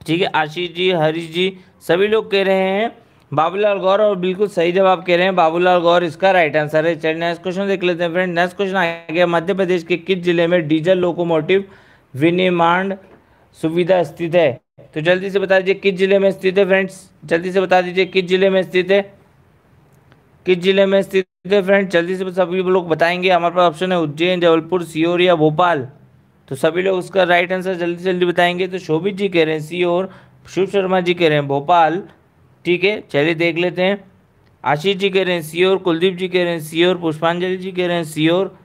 ठीक है आशीष जी हरीश जी सभी लोग कह रहे हैं बाबूलाल गौर और बिल्कुल सही जवाब कह रहे हैं बाबूलाल गौर इसका राइट आंसर है चलिए नेक्स्ट क्वेश्चन देख लेते हैं फ्रेंड नेक्स्ट क्वेश्चन आ गया मध्य प्रदेश के किस जिले में डीजल लोकोमोटिव विनिर्माण सुविधा स्थित है तो जल्दी से बता दीजिए किस ज़िले में स्थित है फ्रेंड्स जल्दी से बता दीजिए किस ज़िले में स्थित है किस ज़िले में स्थित है फ्रेंड्स जल्दी से सभी लोग बताएंगे हमारे पास ऑप्शन है उज्जैन जबलपुर सीओर या भोपाल तो सभी लोग उसका राइट आंसर जल्दी जल्दी बताएंगे तो शोभित जी कह रहे हैं सीओर शिव शर्मा जी कह रहे हैं भोपाल ठीक है चलिए देख लेते हैं आशीष जी कह रहे हैं ओर कुलदीप जी कह रहे हैं ओर पुष्पांजलि जी कह रहे हैं ओर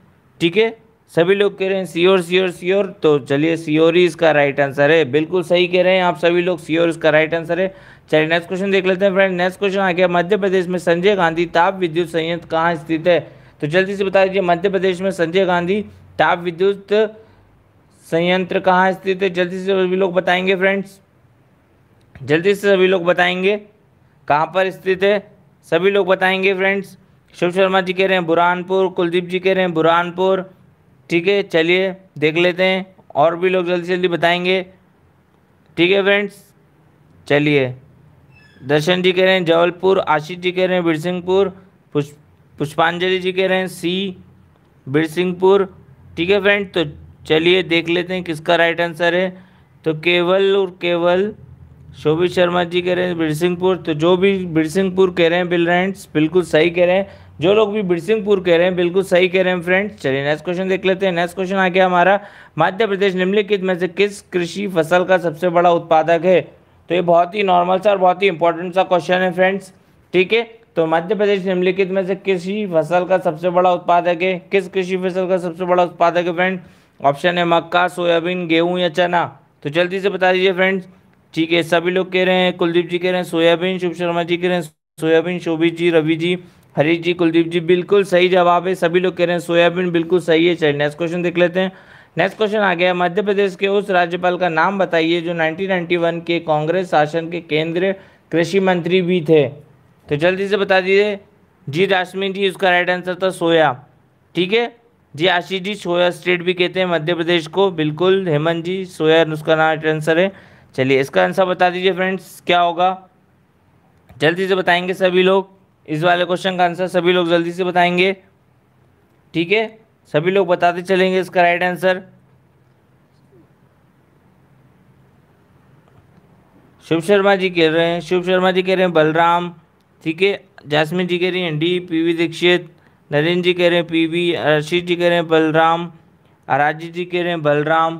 ठीक है सभी लोग कह रहे हैं सियोर सियोर सियोर तो चलिए सियोर ही इसका राइट आंसर है बिल्कुल सही कह रहे हैं आप सभी लोग सियोर इसका राइट आंसर है चलिए नेक्स्ट क्वेश्चन देख लेते हैं फ्रेंड नेक्स्ट क्वेश्चन आ गया मध्य प्रदेश में संजय गांधी ताप विद्युत संयंत्र कहाँ स्थित है तो जल्दी से बता दीजिए मध्य प्रदेश में संजय गांधी ताप विद्युत संयंत्र कहाँ स्थित है जल्दी से सभी लोग बताएंगे फ्रेंड्स जल्दी से सभी लोग बताएंगे कहाँ पर स्थित है सभी लोग बताएंगे फ्रेंड्स शिव शर्मा जी कह रहे हैं बुरहानपुर कुलदीप जी कह रहे हैं बुरहानपुर ठीक है चलिए देख लेते हैं और भी लोग जल्दी जल्दी बताएंगे ठीक है फ्रेंड्स चलिए दर्शन जी कह रहे हैं जबलपुर आशीष जी कह रहे हैं बिरसिंहपुर पुष्पांजलि जी कह रहे हैं सी बिरसिंहपुर ठीक है फ्रेंड तो चलिए देख लेते हैं किसका राइट आंसर है तो केवल और केवल शोभित शर्मा जी कह रहे हैं बिरसिंहपुर तो जो भी बिरसिंहपुर कह रहे हैं बिल बिल्कुल सही कह रहे हैं जो लोग भी बिरसिंहपुर कह रहे हैं बिल्कुल सही कह रहे हैं फ्रेंड्स चलिए नेक्स्ट क्वेश्चन देख लेते हैं नेक्स्ट क्वेश्चन आ गया हमारा मध्य प्रदेश निम्नलिखित में से किस कृषि फसल का सबसे बड़ा उत्पादक है तो ये बहुत ही नॉर्मल सा और बहुत ही इंपॉर्टेंट सा क्वेश्चन है फ्रेंड्स ठीक है तो मध्य प्रदेश निम्नलिखित में से कृषि फसल का सबसे बड़ा उत्पादक है किस कृषि फसल का सबसे बड़ा उत्पादक है फ्रेंड ऑप्शन है मक्का सोयाबीन गेहूँ या चना तो जल्दी से बता दीजिए फ्रेंड्स ठीक है सभी लोग कह रहे हैं कुलदीप जी कह रहे हैं सोयाबीन शुभ शर्मा जी कह रहे हैं सोयाबीन शोभित जी रवि जी हरीश जी कुलदीप जी बिल्कुल सही जवाब है सभी लोग कह रहे हैं सोयाबीन बिल्कुल सही है चलिए नेक्स्ट क्वेश्चन देख लेते हैं नेक्स्ट क्वेश्चन आ गया मध्य प्रदेश के उस राज्यपाल का नाम बताइए जो 1991 के कांग्रेस शासन के केंद्रीय कृषि मंत्री भी थे तो जल्दी से बता दीजिए जी राश्मी जी उसका राइट आंसर था सोया ठीक है जी आशीष जी सोया स्टेट भी कहते हैं मध्य प्रदेश को बिल्कुल हेमंत जी सोया उसका राइट आंसर है चलिए इसका आंसर बता दीजिए फ्रेंड्स क्या होगा जल्दी से बताएंगे सभी लोग इस वाले क्वेश्चन का आंसर सभी लोग जल्दी से बताएंगे ठीक है सभी लोग बताते चलेंगे इसका राइट आंसर शिव शर्मा जी कह रहे हैं शिव शर्मा जी कह रहे हैं बलराम ठीक है जासमिन जी कह रही हैं डी पीवी दीक्षित नरेंद्र जी कह रहे हैं पीवी रशीद जी कह रहे हैं बलराम अराजी जी कह रहे हैं बलराम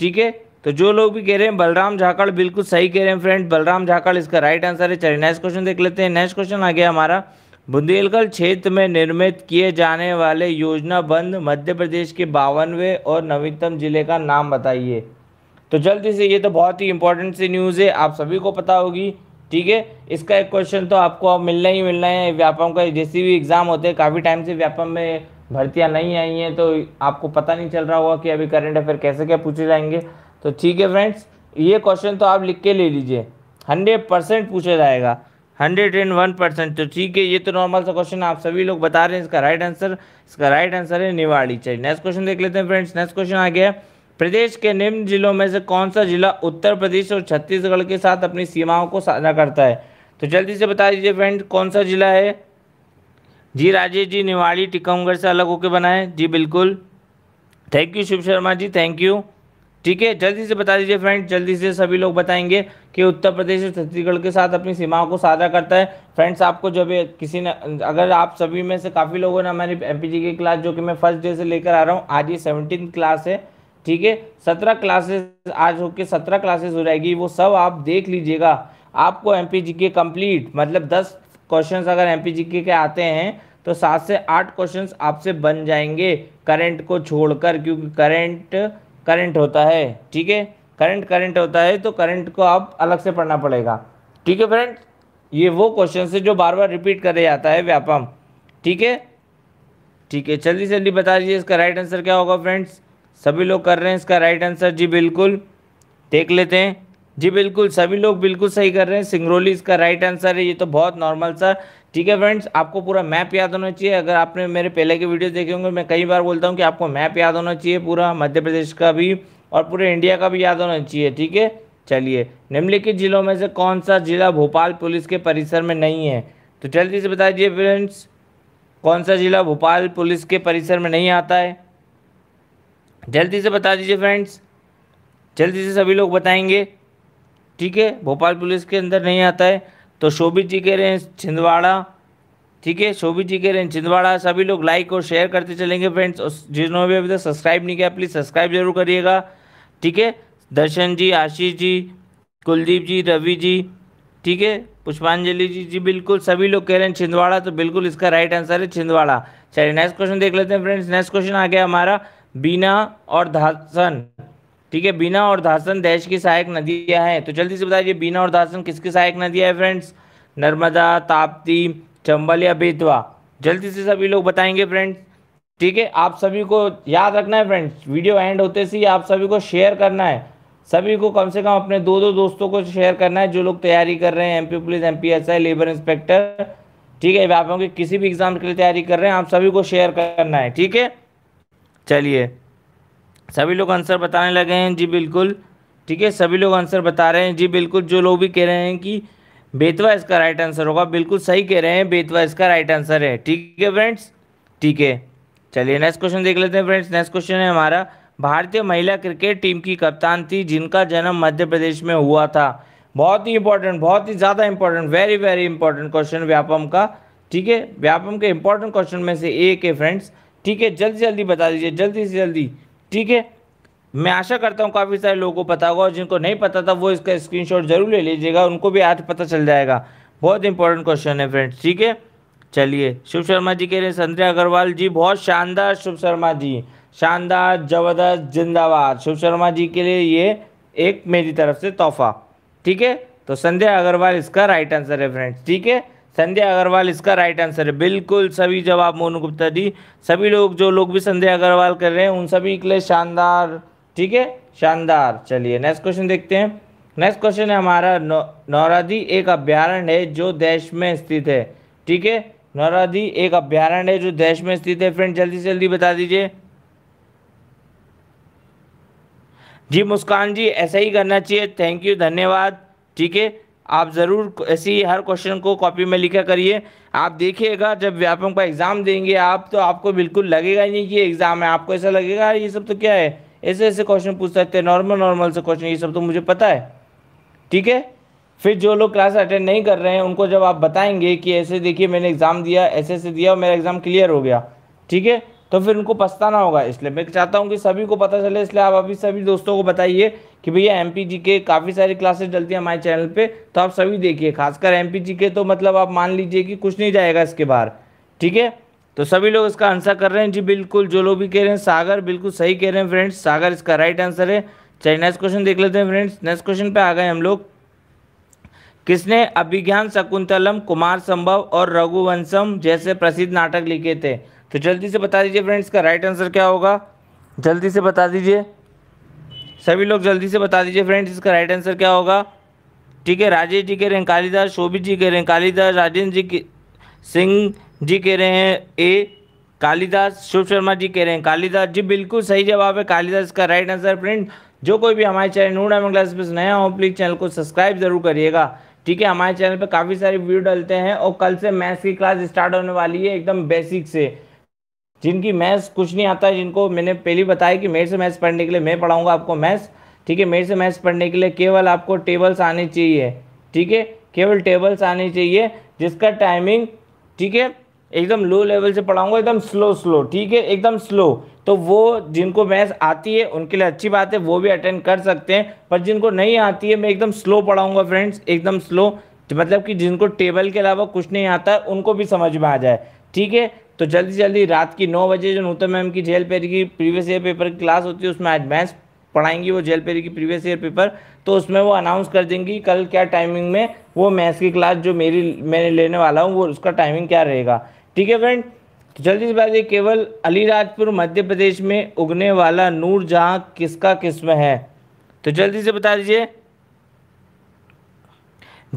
ठीक है तो जो लोग भी कह रहे हैं बलराम झाकड़ बिल्कुल सही कह रहे हैं फ्रेंड बलराम झाकड़ इसका राइट आंसर है चलिए नेक्स्ट क्वेश्चन देख लेते हैं नेक्स्ट क्वेश्चन आ गया हमारा बुंदेलखंड क्षेत्र में निर्मित किए जाने वाले योजनाबंद मध्य प्रदेश के बावनवे और नवीनतम जिले का नाम बताइए तो जल्दी से ये तो बहुत ही इंपॉर्टेंट सी न्यूज़ है आप सभी को पता होगी ठीक है इसका एक क्वेश्चन तो आपको अब मिलना ही मिलना है व्यापम का जैसे भी एग्ज़ाम होते हैं काफ़ी टाइम से व्यापम में भर्तियाँ नहीं आई हैं तो आपको पता नहीं चल रहा होगा कि अभी करंट अफेयर कैसे क्या पूछे जाएंगे तो ठीक है फ्रेंड्स ये क्वेश्चन तो आप लिख के ले लीजिए हंड्रेड परसेंट पूछा जाएगा हंड्रेड एंड वन परसेंट तो ठीक है ये तो नॉर्मल सा क्वेश्चन आप सभी लोग बता रहे हैं इसका राइट आंसर इसका राइट आंसर है निवाड़ी चाहिए नेक्स्ट क्वेश्चन देख लेते हैं फ्रेंड्स नेक्स्ट क्वेश्चन आ गया प्रदेश के निम्न जिलों में से कौन सा जिला उत्तर प्रदेश और छत्तीसगढ़ के साथ अपनी सीमाओं को साझा करता है तो जल्दी से बता दीजिए फ्रेंड कौन सा जिला है जी राजेश जी निवाड़ी टिकमगढ़ से अलग होकर बनाए जी बिल्कुल thank you Shiv Sharma ji thank you ठीक है जल्दी से बता दीजिए फ्रेंड जल्दी से सभी लोग बताएंगे कि उत्तर प्रदेश छत्तीसगढ़ के साथ अपनी सीमाओं को साझा करता है फ्रेंड्स आपको जब किसी ने अगर आप सभी में से काफ़ी लोगों ने हमारी एम की क्लास जो कि मैं फर्स्ट डे से लेकर आ रहा हूँ आज ये सेवनटीन क्लास है ठीक है सत्रह क्लासेस आज होके सत्रह क्लासेस हो जाएगी वो सब आप देख लीजिएगा आपको एम पी जी के कम्प्लीट मतलब दस क्वेश्चन अगर एम पी जी के, के आते हैं तो सात से आठ क्वेश्चन आपसे बन जाएंगे करंट को छोड़कर क्योंकि करंट करंट होता है ठीक है करंट करंट होता है तो करंट को आप अलग से पढ़ना पड़ेगा ठीक है फ्रेंड ये वो क्वेश्चन है जो बार बार रिपीट करे जाता है व्यापम ठीक है ठीक है जल्दी जल्दी बता दीजिए इसका राइट आंसर क्या होगा फ्रेंड्स सभी लोग कर रहे हैं इसका राइट आंसर जी बिल्कुल देख लेते हैं जी बिल्कुल सभी लोग बिल्कुल सही कर रहे हैं सिंगरौली इसका राइट आंसर है ये तो बहुत नॉर्मल सा ठीक है फ्रेंड्स आपको पूरा मैप याद होना चाहिए अगर आपने मेरे पहले के वीडियो देखे होंगे मैं कई बार बोलता हूँ कि आपको मैप याद होना चाहिए पूरा मध्य प्रदेश का भी और पूरे इंडिया का भी याद होना चाहिए ठीक है चलिए निम्नलिखित जिलों में से कौन सा जिला भोपाल पुलिस के परिसर में नहीं है तो जल्दी से बता दीजिए फ्रेंड्स कौन सा जिला भोपाल पुलिस के परिसर में नहीं आता है जल्दी से बता दीजिए फ्रेंड्स जल्दी से सभी लोग बताएंगे ठीक है भोपाल पुलिस के अंदर नहीं आता है तो शोभित जी कह रहे हैं छिंदवाड़ा ठीक है शोभित जी कह रहे हैं छिंदवाड़ा सभी लोग लाइक और शेयर करते चलेंगे फ्रेंड्स और जिन्होंने भी अभी तक सब्सक्राइब नहीं किया प्लीज़ सब्सक्राइब जरूर करिएगा ठीक है दर्शन जी आशीष जी कुलदीप जी रवि जी ठीक है पुष्पांजलि जी जी बिल्कुल सभी लोग कह रहे हैं छिंदवाड़ा तो बिल्कुल इसका राइट आंसर है छिंदवाड़ा चलिए नेक्स्ट क्वेश्चन देख लेते हैं फ्रेंड्स नेक्स्ट क्वेश्चन आ गया हमारा बीना और धासन ठीक है बीना और धासन देश की सहायक नदियां हैं तो जल्दी से बता दीजिए बीना और धासन किसकी सहायक नदियां है फ्रेंड्स नर्मदा ताप्ती चंबल या बेतवा जल्दी से सभी लोग बताएंगे फ्रेंड्स ठीक है आप सभी को याद रखना है फ्रेंड्स वीडियो एंड होते से आप सभी को शेयर करना है सभी को कम से कम अपने दो दो दोस्तों को शेयर करना है जो लोग तैयारी कर रहे हैं MP police MPSI labour inspector ठीक है लोगों के किसी भी एग्जाम के लिए तैयारी कर रहे हैं आप सभी को शेयर करना है ठीक है चलिए सभी लोग आंसर बताने लगे हैं जी बिल्कुल ठीक है सभी लोग आंसर बता रहे हैं जी बिल्कुल जो लोग भी कह रहे हैं कि बेतवा इसका राइट आंसर होगा बिल्कुल सही कह रहे हैं बेतवा इसका राइट आंसर है ठीक है फ्रेंड्स ठीक है चलिए नेक्स्ट क्वेश्चन देख लेते हैं फ्रेंड्स नेक्स्ट क्वेश्चन है हमारा भारतीय महिला क्रिकेट टीम की कप्तान थी जिनका जन्म मध्य प्रदेश में हुआ था बहुत ही इंपॉर्टेंट बहुत ही ज़्यादा important very very important question Vyapam का ठीक है व्यापम के इंपॉर्टेंट क्वेश्चन में से एक है फ्रेंड्स ठीक है जल्दी जल्दी बता दीजिए जल्दी से जल्दी ठीक है मैं आशा करता हूँ काफ़ी सारे लोगों को पता होगा और जिनको नहीं पता था वो इसका स्क्रीनशॉट जरूर ले लीजिएगा उनको भी आज पता चल जाएगा बहुत इंपॉर्टेंट क्वेश्चन है फ्रेंड्स ठीक है चलिए शिव शर्मा जी कह रहे हैं संध्या अग्रवाल जी बहुत शानदार शिव शर्मा जी शानदार जबरदस्त जिंदाबाद शिव शर्मा जी के लिए ये एक मेरी तरफ से तोहफा ठीक है तो संध्या अग्रवाल इसका राइट आंसर है फ्रेंड्स ठीक है संध्या अग्रवाल इसका राइट आंसर है बिल्कुल सभी जवाब मोनू गुप्ता जी सभी लोग जो लोग भी संध्या अग्रवाल कर रहे हैं उन सभी के लिए शानदार ठीक है शानदार चलिए नेक्स्ट क्वेश्चन देखते हैं नेक्स्ट क्वेश्चन है हमारा नौ, एक अभ्यारण्य है जो देश में स्थित है ठीक है नौराधी एक अभ्यारण्य है जो देश में स्थित है फ्रेंड जल्दी से जल्दी बता दीजिए जी मुस्कान जी ऐसा ही करना चाहिए थैंक यू धन्यवाद ठीक है आप ज़रूर ऐसी हर क्वेश्चन को कॉपी में लिखा करिए आप देखिएगा जब व्यापम का एग्ज़ाम देंगे आप तो आपको बिल्कुल लगेगा ही नहीं कि एग्ज़ाम है आपको ऐसा लगेगा ये सब तो क्या है ऐसे ऐसे क्वेश्चन पूछ सकते हैं नॉर्मल नॉर्मल से क्वेश्चन ये सब तो मुझे पता है ठीक है फिर जो लोग क्लास अटेंड नहीं कर रहे हैं उनको जब आप बताएंगे कि ऐसे देखिए मैंने एग्ज़ाम दिया ऐसे ऐसे दिया और मेरा एग्ज़ाम क्लियर हो गया ठीक है तो फिर उनको पछताना होगा इसलिए मैं चाहता हूँ कि सभी को पता चले इसलिए आप अभी सभी दोस्तों को बताइए कि भैया एम जी के काफ़ी सारी क्लासेस चलती हैं हमारे चैनल पे तो आप सभी देखिए खासकर एम जी के तो मतलब आप मान लीजिए कि कुछ नहीं जाएगा इसके बाहर ठीक है तो सभी लोग इसका आंसर कर रहे हैं जी बिल्कुल जो लोग भी कह रहे हैं सागर बिल्कुल सही कह रहे हैं फ्रेंड्स सागर इसका राइट आंसर है चलिए नेक्स्ट क्वेश्चन देख लेते हैं फ्रेंड्स नेक्स्ट क्वेश्चन पे आ गए हम लोग किसने अभिज्ञान शकुंतलम कुमार संभव और रघुवंशम जैसे प्रसिद्ध नाटक लिखे थे तो जल्दी से बता दीजिए फ्रेंड्स का राइट आंसर क्या होगा जल्दी से बता दीजिए सभी लोग जल्दी से बता दीजिए फ्रेंड्स इसका राइट आंसर क्या होगा ठीक है राजेश जी कह रहे हैं कालीदास शोभित जी कह रहे हैं कालीदास राजेंद्र जी सिंह जी कह रहे हैं ए कालीदास शिव शर्मा जी कह रहे हैं कालीदास जी बिल्कुल सही जवाब है कालीदास का राइट आंसर फ्रेंड जो कोई भी हमारे चैनल नू डायमंड क्लास पे नया हो प्लीज़ चैनल को सब्सक्राइब जरूर करिएगा ठीक है हमारे चैनल पे काफ़ी सारी वीडियो डालते हैं और कल से मैथ्स की क्लास स्टार्ट होने वाली है एकदम बेसिक से जिनकी मैथ्स कुछ नहीं आता है जिनको मैंने पहले बताया कि मेरे से मैथ्स पढ़ने के लिए मैं पढ़ाऊंगा आपको मैथ्स ठीक है मेरे से मैथ्स पढ़ने के लिए केवल आपको टेबल्स आने चाहिए ठीक है केवल टेबल्स आने चाहिए जिसका टाइमिंग ठीक है एकदम लो लेवल से पढ़ाऊंगा एकदम स्लो स्लो ठीक है एकदम स्लो तो वो जिनको मैथ्स आती है उनके लिए अच्छी बात है वो भी अटेंड कर सकते हैं पर जिनको नहीं आती है मैं एकदम स्लो पढ़ाऊंगा फ्रेंड्स एकदम स्लो मतलब कि जिनको टेबल के अलावा कुछ नहीं आता है उनको भी समझ में आ जाए ठीक है तो जल्दी जल्दी रात की नौ बजे जो नूतन मैम की जेल पेरी की प्रीवियस ईयर पेपर की क्लास होती है उसमें एडवांस पढ़ाएंगी वो जेल पेरी की प्रीवियस ईयर पेपर तो उसमें वो अनाउंस कर देंगी कल क्या टाइमिंग में वो मैथ्स की क्लास जो मेरी मैंने लेने वाला हूँ वो उसका टाइमिंग क्या रहेगा ठीक है फ्रेंड तो जल्दी से बात ये केवल अलीराजपुर मध्य प्रदेश में उगने वाला नूर जहाँ किसका किस्म है तो जल्दी से बता दीजिए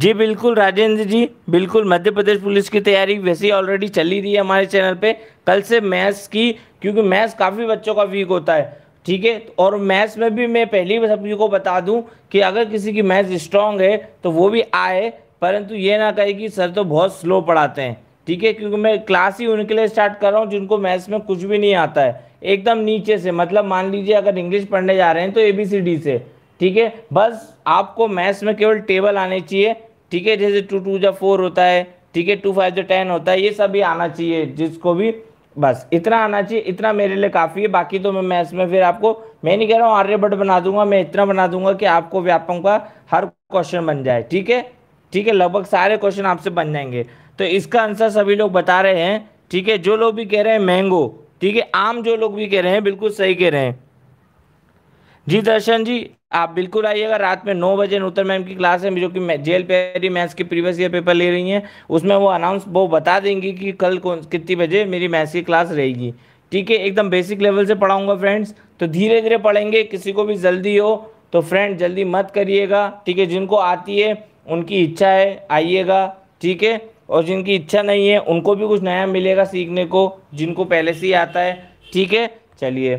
जी बिल्कुल राजेंद्र जी बिल्कुल मध्य प्रदेश पुलिस की तैयारी वैसे ही ऑलरेडी चली रही है हमारे चैनल पे कल से मैथ्स की क्योंकि मैथ्स काफ़ी बच्चों का वीक होता है ठीक है और मैथ्स में भी मैं पहली सभी को बता दूं कि अगर किसी की मैथ्स स्ट्रांग है तो वो भी आए परंतु ये ना कहे कि सर तो बहुत स्लो पढ़ाते हैं ठीक है क्योंकि मैं क्लास ही उनके लिए स्टार्ट कर रहा हूँ जिनको मैथ्स में कुछ भी नहीं आता है एकदम नीचे से मतलब मान लीजिए अगर इंग्लिश पढ़ने जा रहे हैं तो ए बी सी डी से ठीक है बस आपको मैथ्स में केवल टेबल आने चाहिए ठीक है जैसे टू टू जो फोर होता है ठीक है टू फाइव जो टेन होता है ये सभी आना चाहिए जिसको भी बस इतना आना चाहिए इतना मेरे लिए काफ़ी है बाकी तो मैं मैथ्स में फिर आपको मैं नहीं कह रहा हूँ आर्यभट्ट बना दूंगा मैं इतना बना दूंगा कि आपको व्यापक का हर क्वेश्चन बन जाए ठीक है ठीक है लगभग सारे क्वेश्चन आपसे बन जाएंगे तो इसका आंसर सभी लोग बता रहे हैं ठीक है जो लोग भी कह रहे हैं मैंगो ठीक है आम जो लोग भी कह रहे हैं बिल्कुल सही कह रहे हैं जी दर्शन जी आप बिल्कुल आइएगा रात में नौ बजे नूतन मैम की क्लास है जो कि जेल पेरी मैथ्स की प्रीवियस ईयर पेपर ले रही हैं उसमें वो अनाउंस वो बता देंगी कि कल कौन कितनी बजे मेरी मैथ्स की क्लास रहेगी ठीक है एकदम बेसिक लेवल से पढ़ाऊंगा फ्रेंड्स तो धीरे धीरे पढ़ेंगे किसी को भी जल्दी हो तो फ्रेंड जल्दी मत करिएगा ठीक है जिनको आती है उनकी इच्छा है आइएगा ठीक है और जिनकी इच्छा नहीं है उनको भी कुछ नया मिलेगा सीखने को जिनको पहले से ही आता है ठीक है चलिए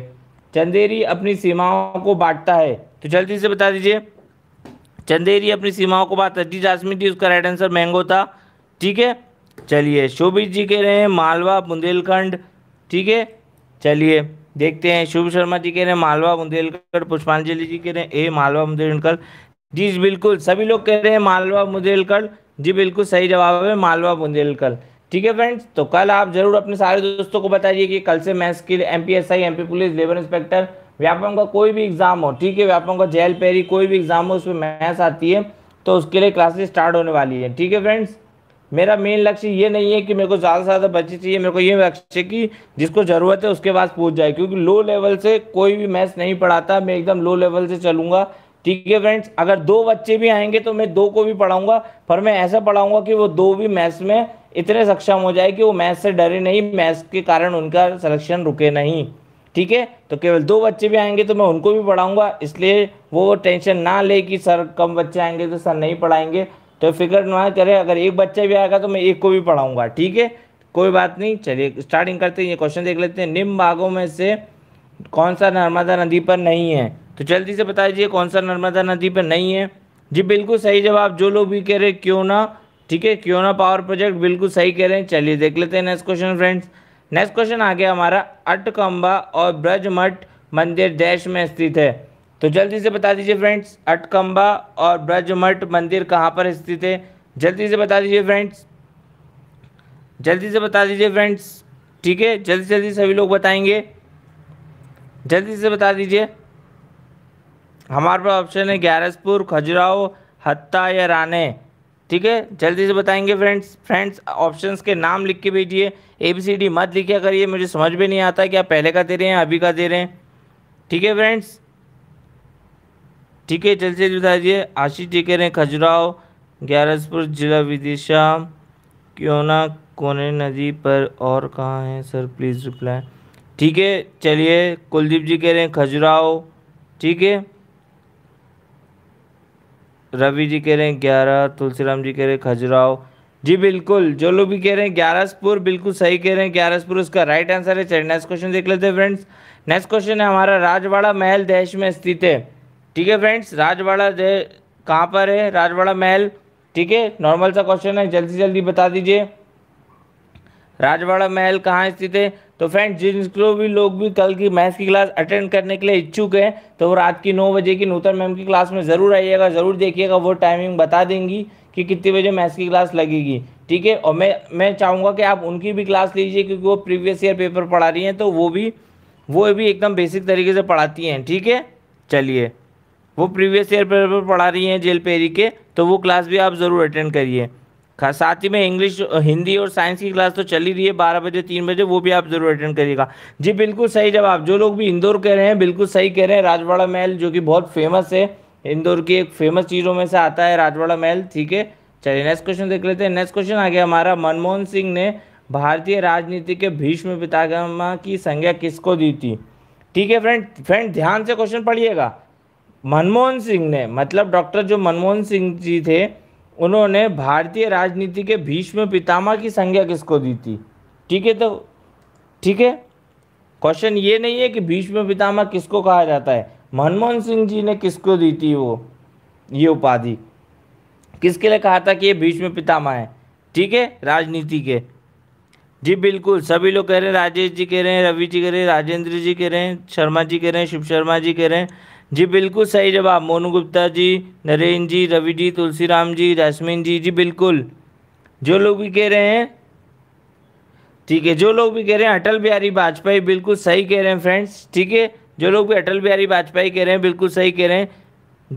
चंदेरी अपनी सीमाओं को बांटता है तो जल्दी से बता दीजिए चंदेरी अपनी सीमाओं को बांटता है जी जासमी जी उसका राइट आंसर मैंगो था ठीक है चलिए शोभित जी कह रहे हैं मालवा बुंदेलखंड ठीक है चलिए देखते हैं शुभ शर्मा जी कह रहे हैं मालवा बुंदेलखंड पुष्पांजलि जी कह रहे हैं ए मालवा बुंदेलखंड जी बिल्कुल सभी लोग कह रहे हैं मालवा बुंदेलखंड जी बिल्कुल सही जवाब है मालवा बुंदेलखंड ठीक है फ्रेंड्स तो कल आप जरूर अपने सारे दोस्तों को बताइए कि कल से मैथ्स के M P S I M P police labour inspector Vyapam का कोई भी एग्जाम हो ठीक है व्यापम का जेल पेरी कोई भी एग्जाम हो उसमें मैथ्स आती है तो उसके लिए क्लासेस स्टार्ट होने वाली है ठीक है फ्रेंड्स मेरा मेन लक्ष्य ये नहीं है कि मेरे को ज़्यादा से ज़्यादा बच्चे चाहिए मेरे को ये लक्ष्य कि जिसको ज़रूरत है उसके पास पूछ जाए क्योंकि लो लेवल से कोई भी मैथ्स नहीं पढ़ाता मैं एकदम लो लेवल से चलूँगा ठीक है फ्रेंड्स अगर दो बच्चे भी आएंगे तो मैं दो को भी पढ़ाऊँगा पर मैं ऐसा पढ़ाऊँगा कि वो दो भी मैथ्स में इतने सक्षम हो जाए कि वो मैथ से डरे नहीं मैथ्स के कारण उनका सिलेक्शन रुके नहीं ठीक है तो केवल दो बच्चे भी आएंगे तो मैं उनको भी पढ़ाऊँगा इसलिए वो टेंशन ना ले कि सर कम बच्चे आएंगे तो सर नहीं पढ़ाएंगे तो फिक्र ना करें अगर एक बच्चा भी आएगा तो मैं एक को भी पढ़ाऊंगा ठीक है कोई बात नहीं चलिए स्टार्टिंग करते हैं ये क्वेश्चन देख लेते हैं निम्न भागों में से कौन सा नर्मदा नदी पर नहीं है तो जल्दी से बता दीजिए कौन सा नर्मदा नदी पर नहीं है जी बिल्कुल सही जवाब जो लोग भी कह रहे क्यों ना ठीक है क्यों ना पावर प्रोजेक्ट बिल्कुल सही कह रहे हैं चलिए देख लेते हैं next question friends next question आ गया हमारा अटकम्बा और ब्रजमठ मंदिर देश में स्थित है तो जल्दी से बता दीजिए फ्रेंड्स अटकम्बा और ब्रजमठ मंदिर कहाँ पर स्थित है जल्दी से बता दीजिए फ्रेंड्स जल्दी से बता दीजिए फ्रेंड्स ठीक है जल्दी जल्दी सभी लोग बताएंगे जल्दी से बता दीजिए हमारे पास ऑप्शन है ग्यारसपुर खजुराहो हत्ता या राने ठीक है जल्दी से बताएंगे फ्रेंड्स फ्रेंड्स ऑप्शंस के नाम लिख के भेजिए ए बी सी डी मत लिखा करिए मुझे समझ में नहीं आता कि आप पहले का दे रहे हैं अभी का दे रहे हैं ठीक है फ्रेंड्स ठीक है जल्दी जल्दी बता दीजिए आशीष जी कह रहे हैं खजुराव ग्यारसपुर जिला विदिशा क्यों ना कोने नदी पर और कहाँ हैं सर प्लीज़ रिप्लाई ठीक है चलिए कुलदीप जी कह रहे हैं खजुराहो ठीक है रवि जी कह रहे हैं ग्यारह तुलसीराम जी कह रहे हैं खजुराव जी बिल्कुल जो लोग भी कह रहे हैं ग्यारसपुर बिल्कुल सही कह रहे हैं ग्यारसपुर उसका राइट आंसर है चलिए नेक्स्ट क्वेश्चन देख लेते हैं फ्रेंड्स नेक्स्ट क्वेश्चन है हमारा राजवाड़ा महल देश में स्थित है ठीक है फ्रेंड्स राजवाड़ा कहाँ पर है राजवाड़ा महल ठीक है नॉर्मल सा क्वेश्चन है जल्दी जल्दी बता दीजिए राजवाड़ा महल कहाँ स्थित है तो फ्रेंड जिनको भी लोग भी कल की मैथ्स की क्लास अटेंड करने के लिए इच्छुक हैं तो वो रात की नौ बजे की नूतन मैम की क्लास में ज़रूर आइएगा ज़रूर देखिएगा वो टाइमिंग बता देंगी कि कितने बजे मैथ्स की क्लास लगेगी ठीक है और मैं मैं चाहूँगा कि आप उनकी भी क्लास लीजिए क्योंकि वो प्रीवियस ईयर पेपर पढ़ा रही हैं तो वो भी वो भी एकदम बेसिक तरीके से पढ़ाती हैं ठीक है चलिए वो प्रीवियस ईयर पेपर पढ़ा रही हैं जेल पेरी के तो वो क्लास भी आप ज़रूर अटेंड करिए साथ ही में इंग्लिश हिंदी और साइंस की क्लास तो चली रही है बारह बजे तीन बजे वो भी आप जरूर अटेंड करिएगा जी बिल्कुल सही जवाब जो लोग भी इंदौर कह रहे हैं बिल्कुल सही कह रहे हैं राजवाड़ा महल जो कि बहुत फेमस है इंदौर की एक फेमस चीज़ों में से आता है राजवाड़ा महल ठीक है चलिए नेक्स्ट क्वेश्चन देख लेते हैं नेक्स्ट क्वेश्चन आ गया हमारा मनमोहन सिंह ने भारतीय राजनीति के भीष्म पितागमा की संज्ञा किसको दी थी ठीक है फ्रेंड फ्रेंड ध्यान से क्वेश्चन पढ़िएगा मनमोहन सिंह ने मतलब डॉक्टर जो मनमोहन सिंह जी थे उन्होंने भारतीय राजनीति के भीष्म पितामह की संज्ञा किसको दी थी ठीक है तो ठीक है क्वेश्चन ये नहीं है कि भीष्म पितामह किसको कहा जाता है मनमोहन सिंह जी ने किसको दी थी वो ये उपाधि किसके लिए कहा था कि ये भीष्म पितामह है ठीक है राजनीति के जी बिल्कुल सभी लोग कह रहे हैं राजेश जी कह रहे हैं रवि जी कह रहे हैं राजेंद्र जी कह रहे हैं शर्मा जी कह रहे हैं शिव शर्मा जी कह रहे हैं जी बिल्कुल सही जवाब मोनू गुप्ता जी नरेंद्र जी रवि जी तुलसीराम जी रश्मिन जी जी बिल्कुल जो लोग भी कह रहे हैं ठीक है जो लोग भी कह रहे हैं अटल बिहारी वाजपेयी बिल्कुल सही कह रहे हैं फ्रेंड्स ठीक है जो लोग भी अटल बिहारी वाजपेयी कह रहे हैं बिल्कुल सही कह रहे हैं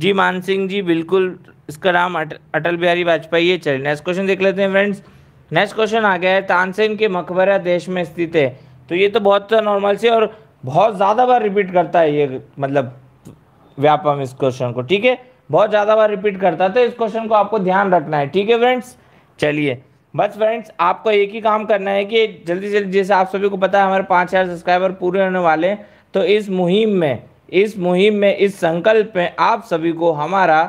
जी मान सिंह जी बिल्कुल इसका नाम अट, अटल बिहारी वाजपेयी है चलिए नेक्स्ट क्वेश्चन देख लेते हैं फ्रेंड्स नेक्स्ट क्वेश्चन आ गया है तानसेन के मकबरा देश में स्थित है तो ये तो बहुत नॉर्मल से और बहुत ज़्यादा बार रिपीट करता है ये मतलब व्यापम इस क्वेश्चन को ठीक है बहुत ज़्यादा बार रिपीट करता है तो इस क्वेश्चन को आपको ध्यान रखना है ठीक है फ्रेंड्स चलिए बस फ्रेंड्स आपको एक ही काम करना है कि जल्दी जल्दी जैसे आप सभी को पता है हमारे पाँच हज़ार सब्सक्राइबर पूरे होने वाले हैं तो इस मुहिम में इस मुहिम में इस संकल्प में आप सभी को हमारा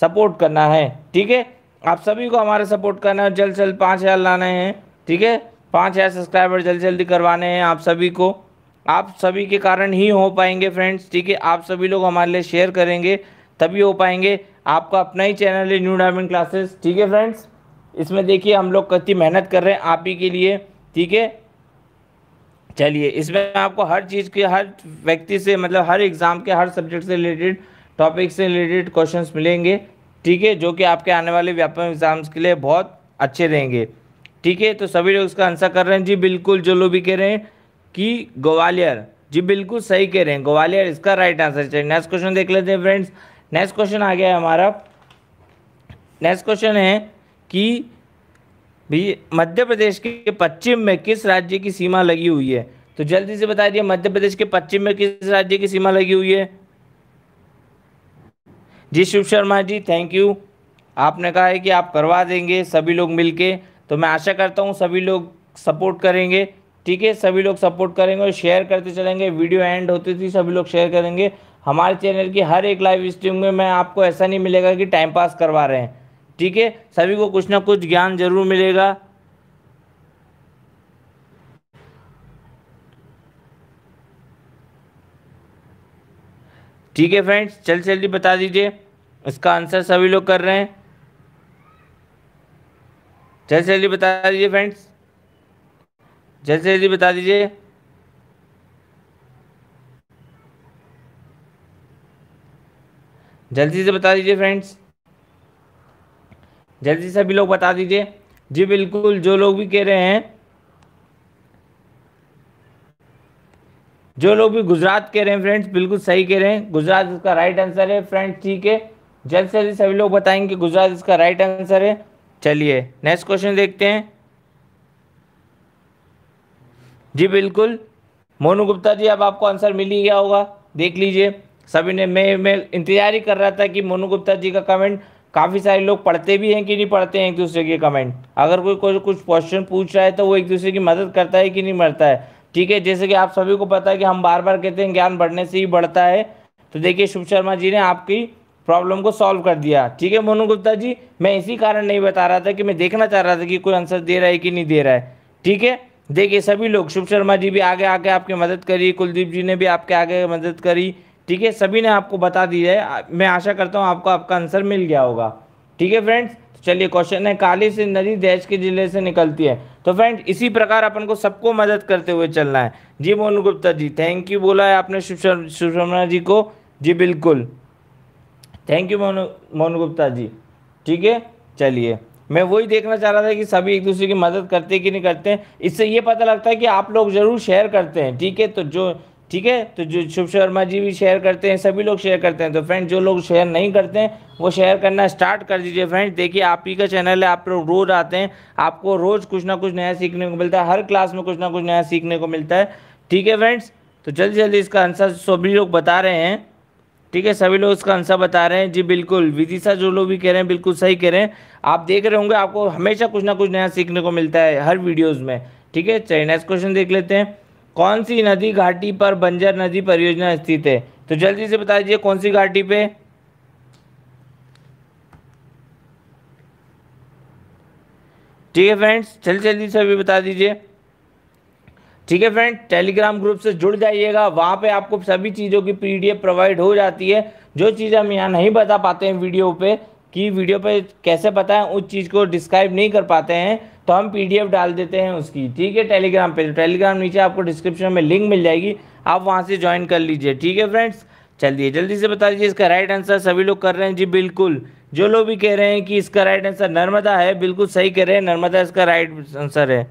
सपोर्ट करना है ठीक है आप सभी को हमारा सपोर्ट करना है जल्द से जल्द पाँच हज़ार लाना है ठीक है पाँच हज़ार सब्सक्राइबर जल्दी जल्दी करवाने हैं आप सभी को आप सभी के कारण ही हो पाएंगे फ्रेंड्स ठीक है आप सभी लोग हमारे लिए शेयर करेंगे तभी हो पाएंगे आपका अपना ही चैनल है न्यू डायमंड क्लासेस ठीक है फ्रेंड्स इसमें देखिए हम लोग कितनी मेहनत कर रहे हैं आप ही के लिए ठीक है चलिए इसमें आपको हर चीज़ के हर व्यक्ति से मतलब हर एग्ज़ाम के हर सब्जेक्ट से रिलेटेड टॉपिक से रिलेटेड क्वेश्चंस मिलेंगे ठीक है जो कि आपके आने वाले व्यापक एग्ज़ाम्स के लिए बहुत अच्छे रहेंगे ठीक है तो सभी लोग इसका आंसर कर रहे हैं जी बिल्कुल जो लोग भी कह रहे हैं कि ग्वालियर जी बिल्कुल सही कह रहे हैं ग्वालियर इसका राइट आंसर चाहिए नेक्स्ट क्वेश्चन देख लेते हैं फ्रेंड्स नेक्स्ट क्वेश्चन आ गया हमारा नेक्स्ट क्वेश्चन है कि मध्य प्रदेश के पश्चिम में किस राज्य की सीमा लगी हुई है तो जल्दी से बता दिए मध्य प्रदेश के पश्चिम में किस राज्य की सीमा लगी हुई है जी शिव शर्मा जी थैंक यू आपने कहा है कि आप करवा देंगे सभी लोग मिलके तो मैं आशा करता हूँ सभी लोग सपोर्ट करेंगे ठीक है सभी लोग सपोर्ट करेंगे और शेयर करते चलेंगे वीडियो एंड होती थी सभी लोग शेयर करेंगे हमारे चैनल की हर एक लाइव स्ट्रीम में मैं आपको ऐसा नहीं मिलेगा कि टाइम पास करवा रहे हैं ठीक है सभी को कुछ ना कुछ ज्ञान जरूर मिलेगा ठीक है फ्रेंड्स चल जल्दी बता दीजिए इसका आंसर सभी लोग कर रहे हैं चल जल्दी बता दीजिए फ्रेंड्स जल्दी जल्दी बता दीजिए जल्दी से बता दीजिए फ्रेंड्स जल्दी से सभी लोग बता दीजिए जी बिल्कुल जो लोग भी कह रहे हैं जो लोग भी गुजरात कह रहे हैं फ्रेंड्स बिल्कुल सही कह रहे हैं गुजरात इसका राइट आंसर है फ्रेंड्स ठीक है जल्द से जल्द सभी लोग बताएंगे गुजरात इसका राइट आंसर है चलिए नेक्स्ट क्वेश्चन देखते हैं जी बिल्कुल मोनू गुप्ता जी अब आपको आंसर मिल ही गया होगा देख लीजिए सभी ने मैं मैं इंतजार ही कर रहा था कि मोनू गुप्ता जी का कमेंट काफ़ी सारे लोग पढ़ते भी हैं कि नहीं पढ़ते हैं एक दूसरे के कमेंट अगर कोई कोई कुछ क्वेश्चन पूछ रहा है तो वो एक दूसरे की मदद करता है कि नहीं मरता है ठीक है जैसे कि आप सभी को पता है कि हम बार बार कहते हैं ज्ञान बढ़ने से ही बढ़ता है तो देखिए शुभ शर्मा जी ने आपकी प्रॉब्लम को सॉल्व कर दिया ठीक है मोनू गुप्ता जी मैं इसी कारण नहीं बता रहा था कि मैं देखना चाह रहा था कि कोई आंसर दे रहा है कि नहीं दे रहा है ठीक है देखिए सभी लोग शुभ शर्मा जी भी आगे आके आपकी मदद करी कुलदीप जी ने भी आपके आगे मदद करी ठीक है सभी ने आपको बता दी है मैं आशा करता हूँ आपको आपका आंसर मिल गया होगा ठीक है फ्रेंड्स तो चलिए क्वेश्चन है काली से नदी देश के जिले से निकलती है तो फ्रेंड्स इसी प्रकार अपन को सबको मदद करते हुए चलना है जी मोहन गुप्ता जी थैंक यू बोला है आपने शुभ शर्मा जी को जी बिल्कुल थैंक यू मोहन मोहन गुप्ता जी ठीक है चलिए मैं वही देखना चाह रहा था कि सभी एक दूसरे की मदद करते कि नहीं करते इससे ये पता लगता है कि आप लोग ज़रूर शेयर करते हैं ठीक है तो जो ठीक है तो जो शुभ शर्मा जी भी शेयर करते हैं सभी लोग शेयर करते हैं तो फ्रेंड जो लोग शेयर नहीं करते हैं वो शेयर करना स्टार्ट कर दीजिए फ्रेंड देखिए आप ही का चैनल है आप लोग रोज़ आते हैं आपको रोज़ कुछ ना कुछ नया सीखने को मिलता है हर क्लास में कुछ ना कुछ नया सीखने को मिलता है ठीक है फ्रेंड्स तो जल्दी जल्दी इसका आंसर सभी लोग बता रहे हैं ठीक है सभी लोग इसका आंसर बता रहे हैं जी बिल्कुल विदिशा जो लोग भी कह रहे हैं बिल्कुल सही कह रहे हैं आप देख रहे होंगे आपको हमेशा कुछ ना कुछ नया सीखने को मिलता है हर वीडियोस में ठीक है चलिए नेक्स्ट क्वेश्चन देख लेते हैं कौन सी नदी घाटी पर बंजर नदी परियोजना स्थित है तो जल्दी से बता दीजिए कौन सी घाटी पे ठीक है फ्रेंड्स जल्दी जल्दी से अभी बता दीजिए ठीक है फ्रेंड टेलीग्राम ग्रुप से जुड़ जाइएगा वहाँ पे आपको सभी चीज़ों की पीडीएफ प्रोवाइड हो जाती है जो चीज़ हम यहाँ नहीं बता पाते हैं वीडियो पे कि वीडियो पे कैसे बताएं उस चीज़ को डिस्क्राइब नहीं कर पाते हैं तो हम पीडीएफ डाल देते हैं उसकी ठीक है टेलीग्राम पे टेलीग्राम नीचे आपको डिस्क्रिप्शन में लिंक मिल जाएगी आप वहाँ से ज्वाइन कर लीजिए ठीक है फ्रेंड्स चलिए जल्दी से बता दीजिए इसका राइट आंसर सभी लोग कर रहे हैं जी बिल्कुल जो लोग भी कह रहे हैं कि इसका राइट आंसर नर्मदा है बिल्कुल सही कह रहे हैं नर्मदा इसका राइट आंसर है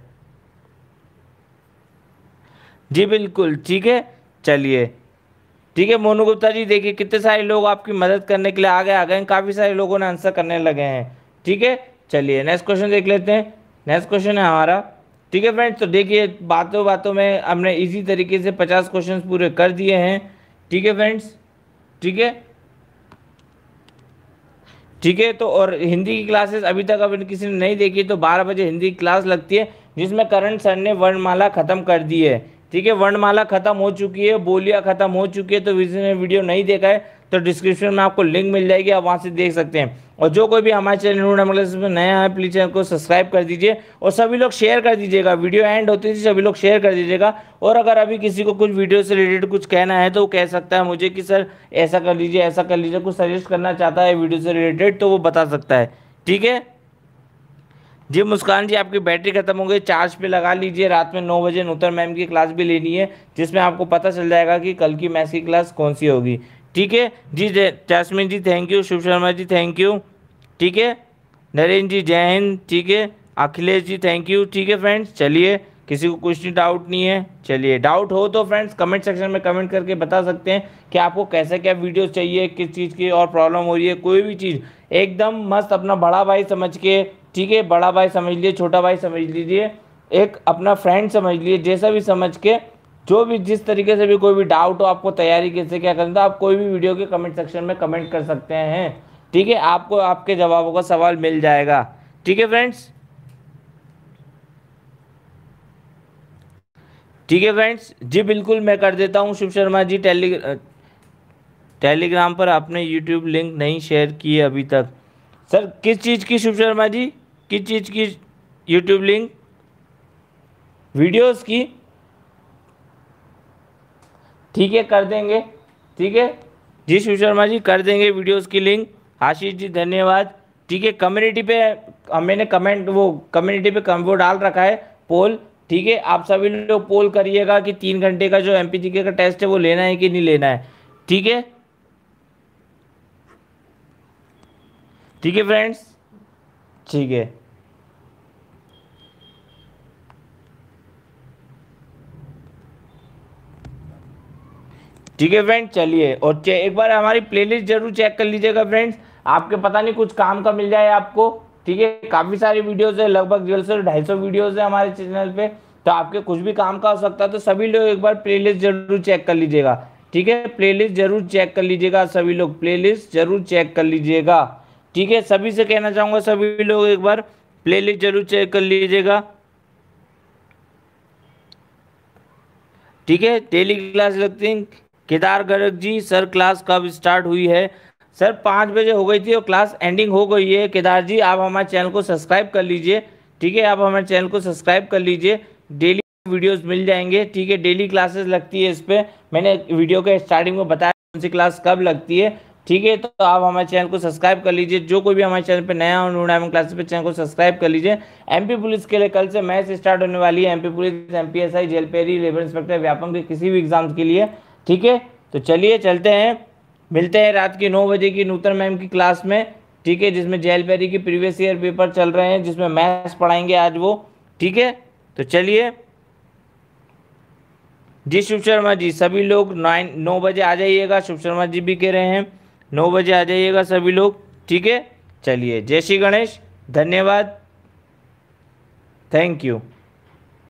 जी बिल्कुल ठीक है चलिए ठीक है मोनू गुप्ता जी देखिए कितने सारे लोग आपकी मदद करने के लिए आगे आ गए हैं काफ़ी सारे लोगों ने आंसर करने लगे हैं ठीक है चलिए नेक्स्ट क्वेश्चन देख लेते हैं नेक्स्ट क्वेश्चन है हमारा ठीक है फ्रेंड्स तो देखिए बातों बातों में हमने इजी तरीके से पचास क्वेश्चन पूरे कर दिए हैं ठीक है फ्रेंड्स ठीक है ठीक है तो और हिंदी की क्लासेस अभी तक अगर किसी ने नहीं देखी तो बारह बजे हिंदी की क्लास लगती है जिसमें करण सर ने वर्णमाला खत्म कर दी है ठीक है वर्णमाला खत्म हो चुकी है बोलियाँ खत्म हो चुकी है तो जिसने वीडियो नहीं देखा है तो डिस्क्रिप्शन में आपको लिंक मिल जाएगी आप वहाँ से देख सकते हैं और जो कोई भी हमारे चैनल में नया है प्लीज़ चैनल को सब्सक्राइब कर दीजिए और सभी लोग शेयर कर दीजिएगा वीडियो एंड होती थी सभी लोग शेयर कर दीजिएगा और अगर अभी किसी को कुछ वीडियो से रिलेटेड कुछ कहना है तो वो कह सकता है मुझे कि सर ऐसा कर लीजिए ऐसा कर लीजिए कुछ सजेस्ट करना चाहता है वीडियो से रिलेटेड तो वो बता सकता है ठीक है जी मुस्कान जी आपकी बैटरी खत्म हो गई चार्ज पे लगा लीजिए रात में नौ बजे नूतन मैम की क्लास भी लेनी है जिसमें आपको पता चल जाएगा कि कल की मैथ की क्लास कौन सी होगी ठीक है जी Jasmine ji thank you Shiv Sharma ji thank you ठीक है नरेंद्र जी जय हिंद ठीक है अखिलेश जी थैंक यू ठीक है फ्रेंड्स चलिए किसी को कुछ नहीं डाउट नहीं है चलिए डाउट हो तो फ्रेंड्स कमेंट सेक्शन में कमेंट करके बता सकते हैं कि आपको कैसे क्या वीडियो चाहिए किस चीज़ की और प्रॉब्लम हो रही है कोई भी चीज़ एकदम मस्त अपना बड़ा भाई समझ के ठीक है बड़ा भाई समझ लीजिए छोटा भाई समझ लीजिए एक अपना फ्रेंड समझ लीजिए जैसा भी समझ के जो भी जिस तरीके से भी कोई भी डाउट हो आपको तैयारी कैसे क्या करना था तो आप कोई भी वीडियो के कमेंट सेक्शन में कमेंट कर सकते हैं ठीक है आपको आपके जवाबों का सवाल मिल जाएगा ठीक है फ्रेंड्स ठीक है फ्रेंड्स जी बिल्कुल मैं कर देता हूँ शिव शर्मा जी टेली टेलीग्राम पर आपने यूट्यूब लिंक नहीं शेयर किए अभी तक सर किस चीज़ की शिव शर्मा जी किस चीज़ की यूट्यूब लिंक वीडियोस की ठीक है कर देंगे ठीक है जी शिव शर्मा जी कर देंगे वीडियोस की लिंक आशीष जी धन्यवाद ठीक है कम्युनिटी पे मैंने कमेंट वो कम्युनिटी पे वो डाल रखा है पोल ठीक है आप सभी लोग पोल करिएगा कि तीन घंटे का जो एम का टेस्ट है वो लेना है कि नहीं लेना है ठीक है ठीक है फ्रेंड्स ठीक है ठीक है फ्रेंड चलिए और एक बार हमारी प्लेलिस्ट जरूर चेक कर लीजिएगा फ्रेंड्स आपके पता नहीं कुछ काम का मिल जाए आपको ठीक है काफ़ी सारी वीडियोज है लगभग डेढ़ सौ ढाई सौ वीडियोज़ है हमारे चैनल पे तो आपके कुछ भी काम का हो सकता है तो सभी लोग एक बार प्लेलिस्ट जरूर चेक कर लीजिएगा ठीक है प्लेलिस्ट जरूर चेक कर लीजिएगा सभी लोग प्लेलिस्ट जरूर चेक कर लीजिएगा ठीक है सभी से कहना चाहूँगा सभी लोग एक बार प्ले जरूर चेक कर लीजिएगा ठीक है डेली क्लास लगती है केदार गर्ग जी सर क्लास कब स्टार्ट हुई है सर पाँच बजे हो गई थी और क्लास एंडिंग हो गई है केदार जी आप हमारे चैनल को सब्सक्राइब कर लीजिए ठीक है आप हमारे चैनल को सब्सक्राइब कर लीजिए डेली वीडियोस मिल जाएंगे ठीक है डेली क्लासेस लगती है इस पर मैंने वीडियो के स्टार्टिंग में बताया कौन सी क्लास कब लगती है ठीक है तो आप हमारे चैनल को सब्सक्राइब कर लीजिए जो कोई भी हमारे चैनल पर नया और नूडाइम क्लासेस पर चैनल को सब्सक्राइब कर लीजिए एमपी पुलिस के लिए कल से मैच स्टार्ट होने वाली है एमपी पुलिस एमपीएसआई जेल पेरी लेबर इंस्पेक्टर व्यापम के किसी भी एग्जाम के लिए ठीक है तो चलिए चलते हैं मिलते हैं रात के नौ बजे की नूतन मैम की क्लास में ठीक है जिसमें जेल पेरी की प्रीवियस ईयर पेपर चल रहे हैं जिसमें मैथ्स पढ़ाएंगे आज वो ठीक है तो चलिए जी शिव शर्मा जी सभी लोग नाइन नौ बजे आ जाइएगा शिव शर्मा जी भी कह रहे हैं नौ बजे आ जाइएगा सभी लोग ठीक है चलिए जय श्री गणेश धन्यवाद थैंक यू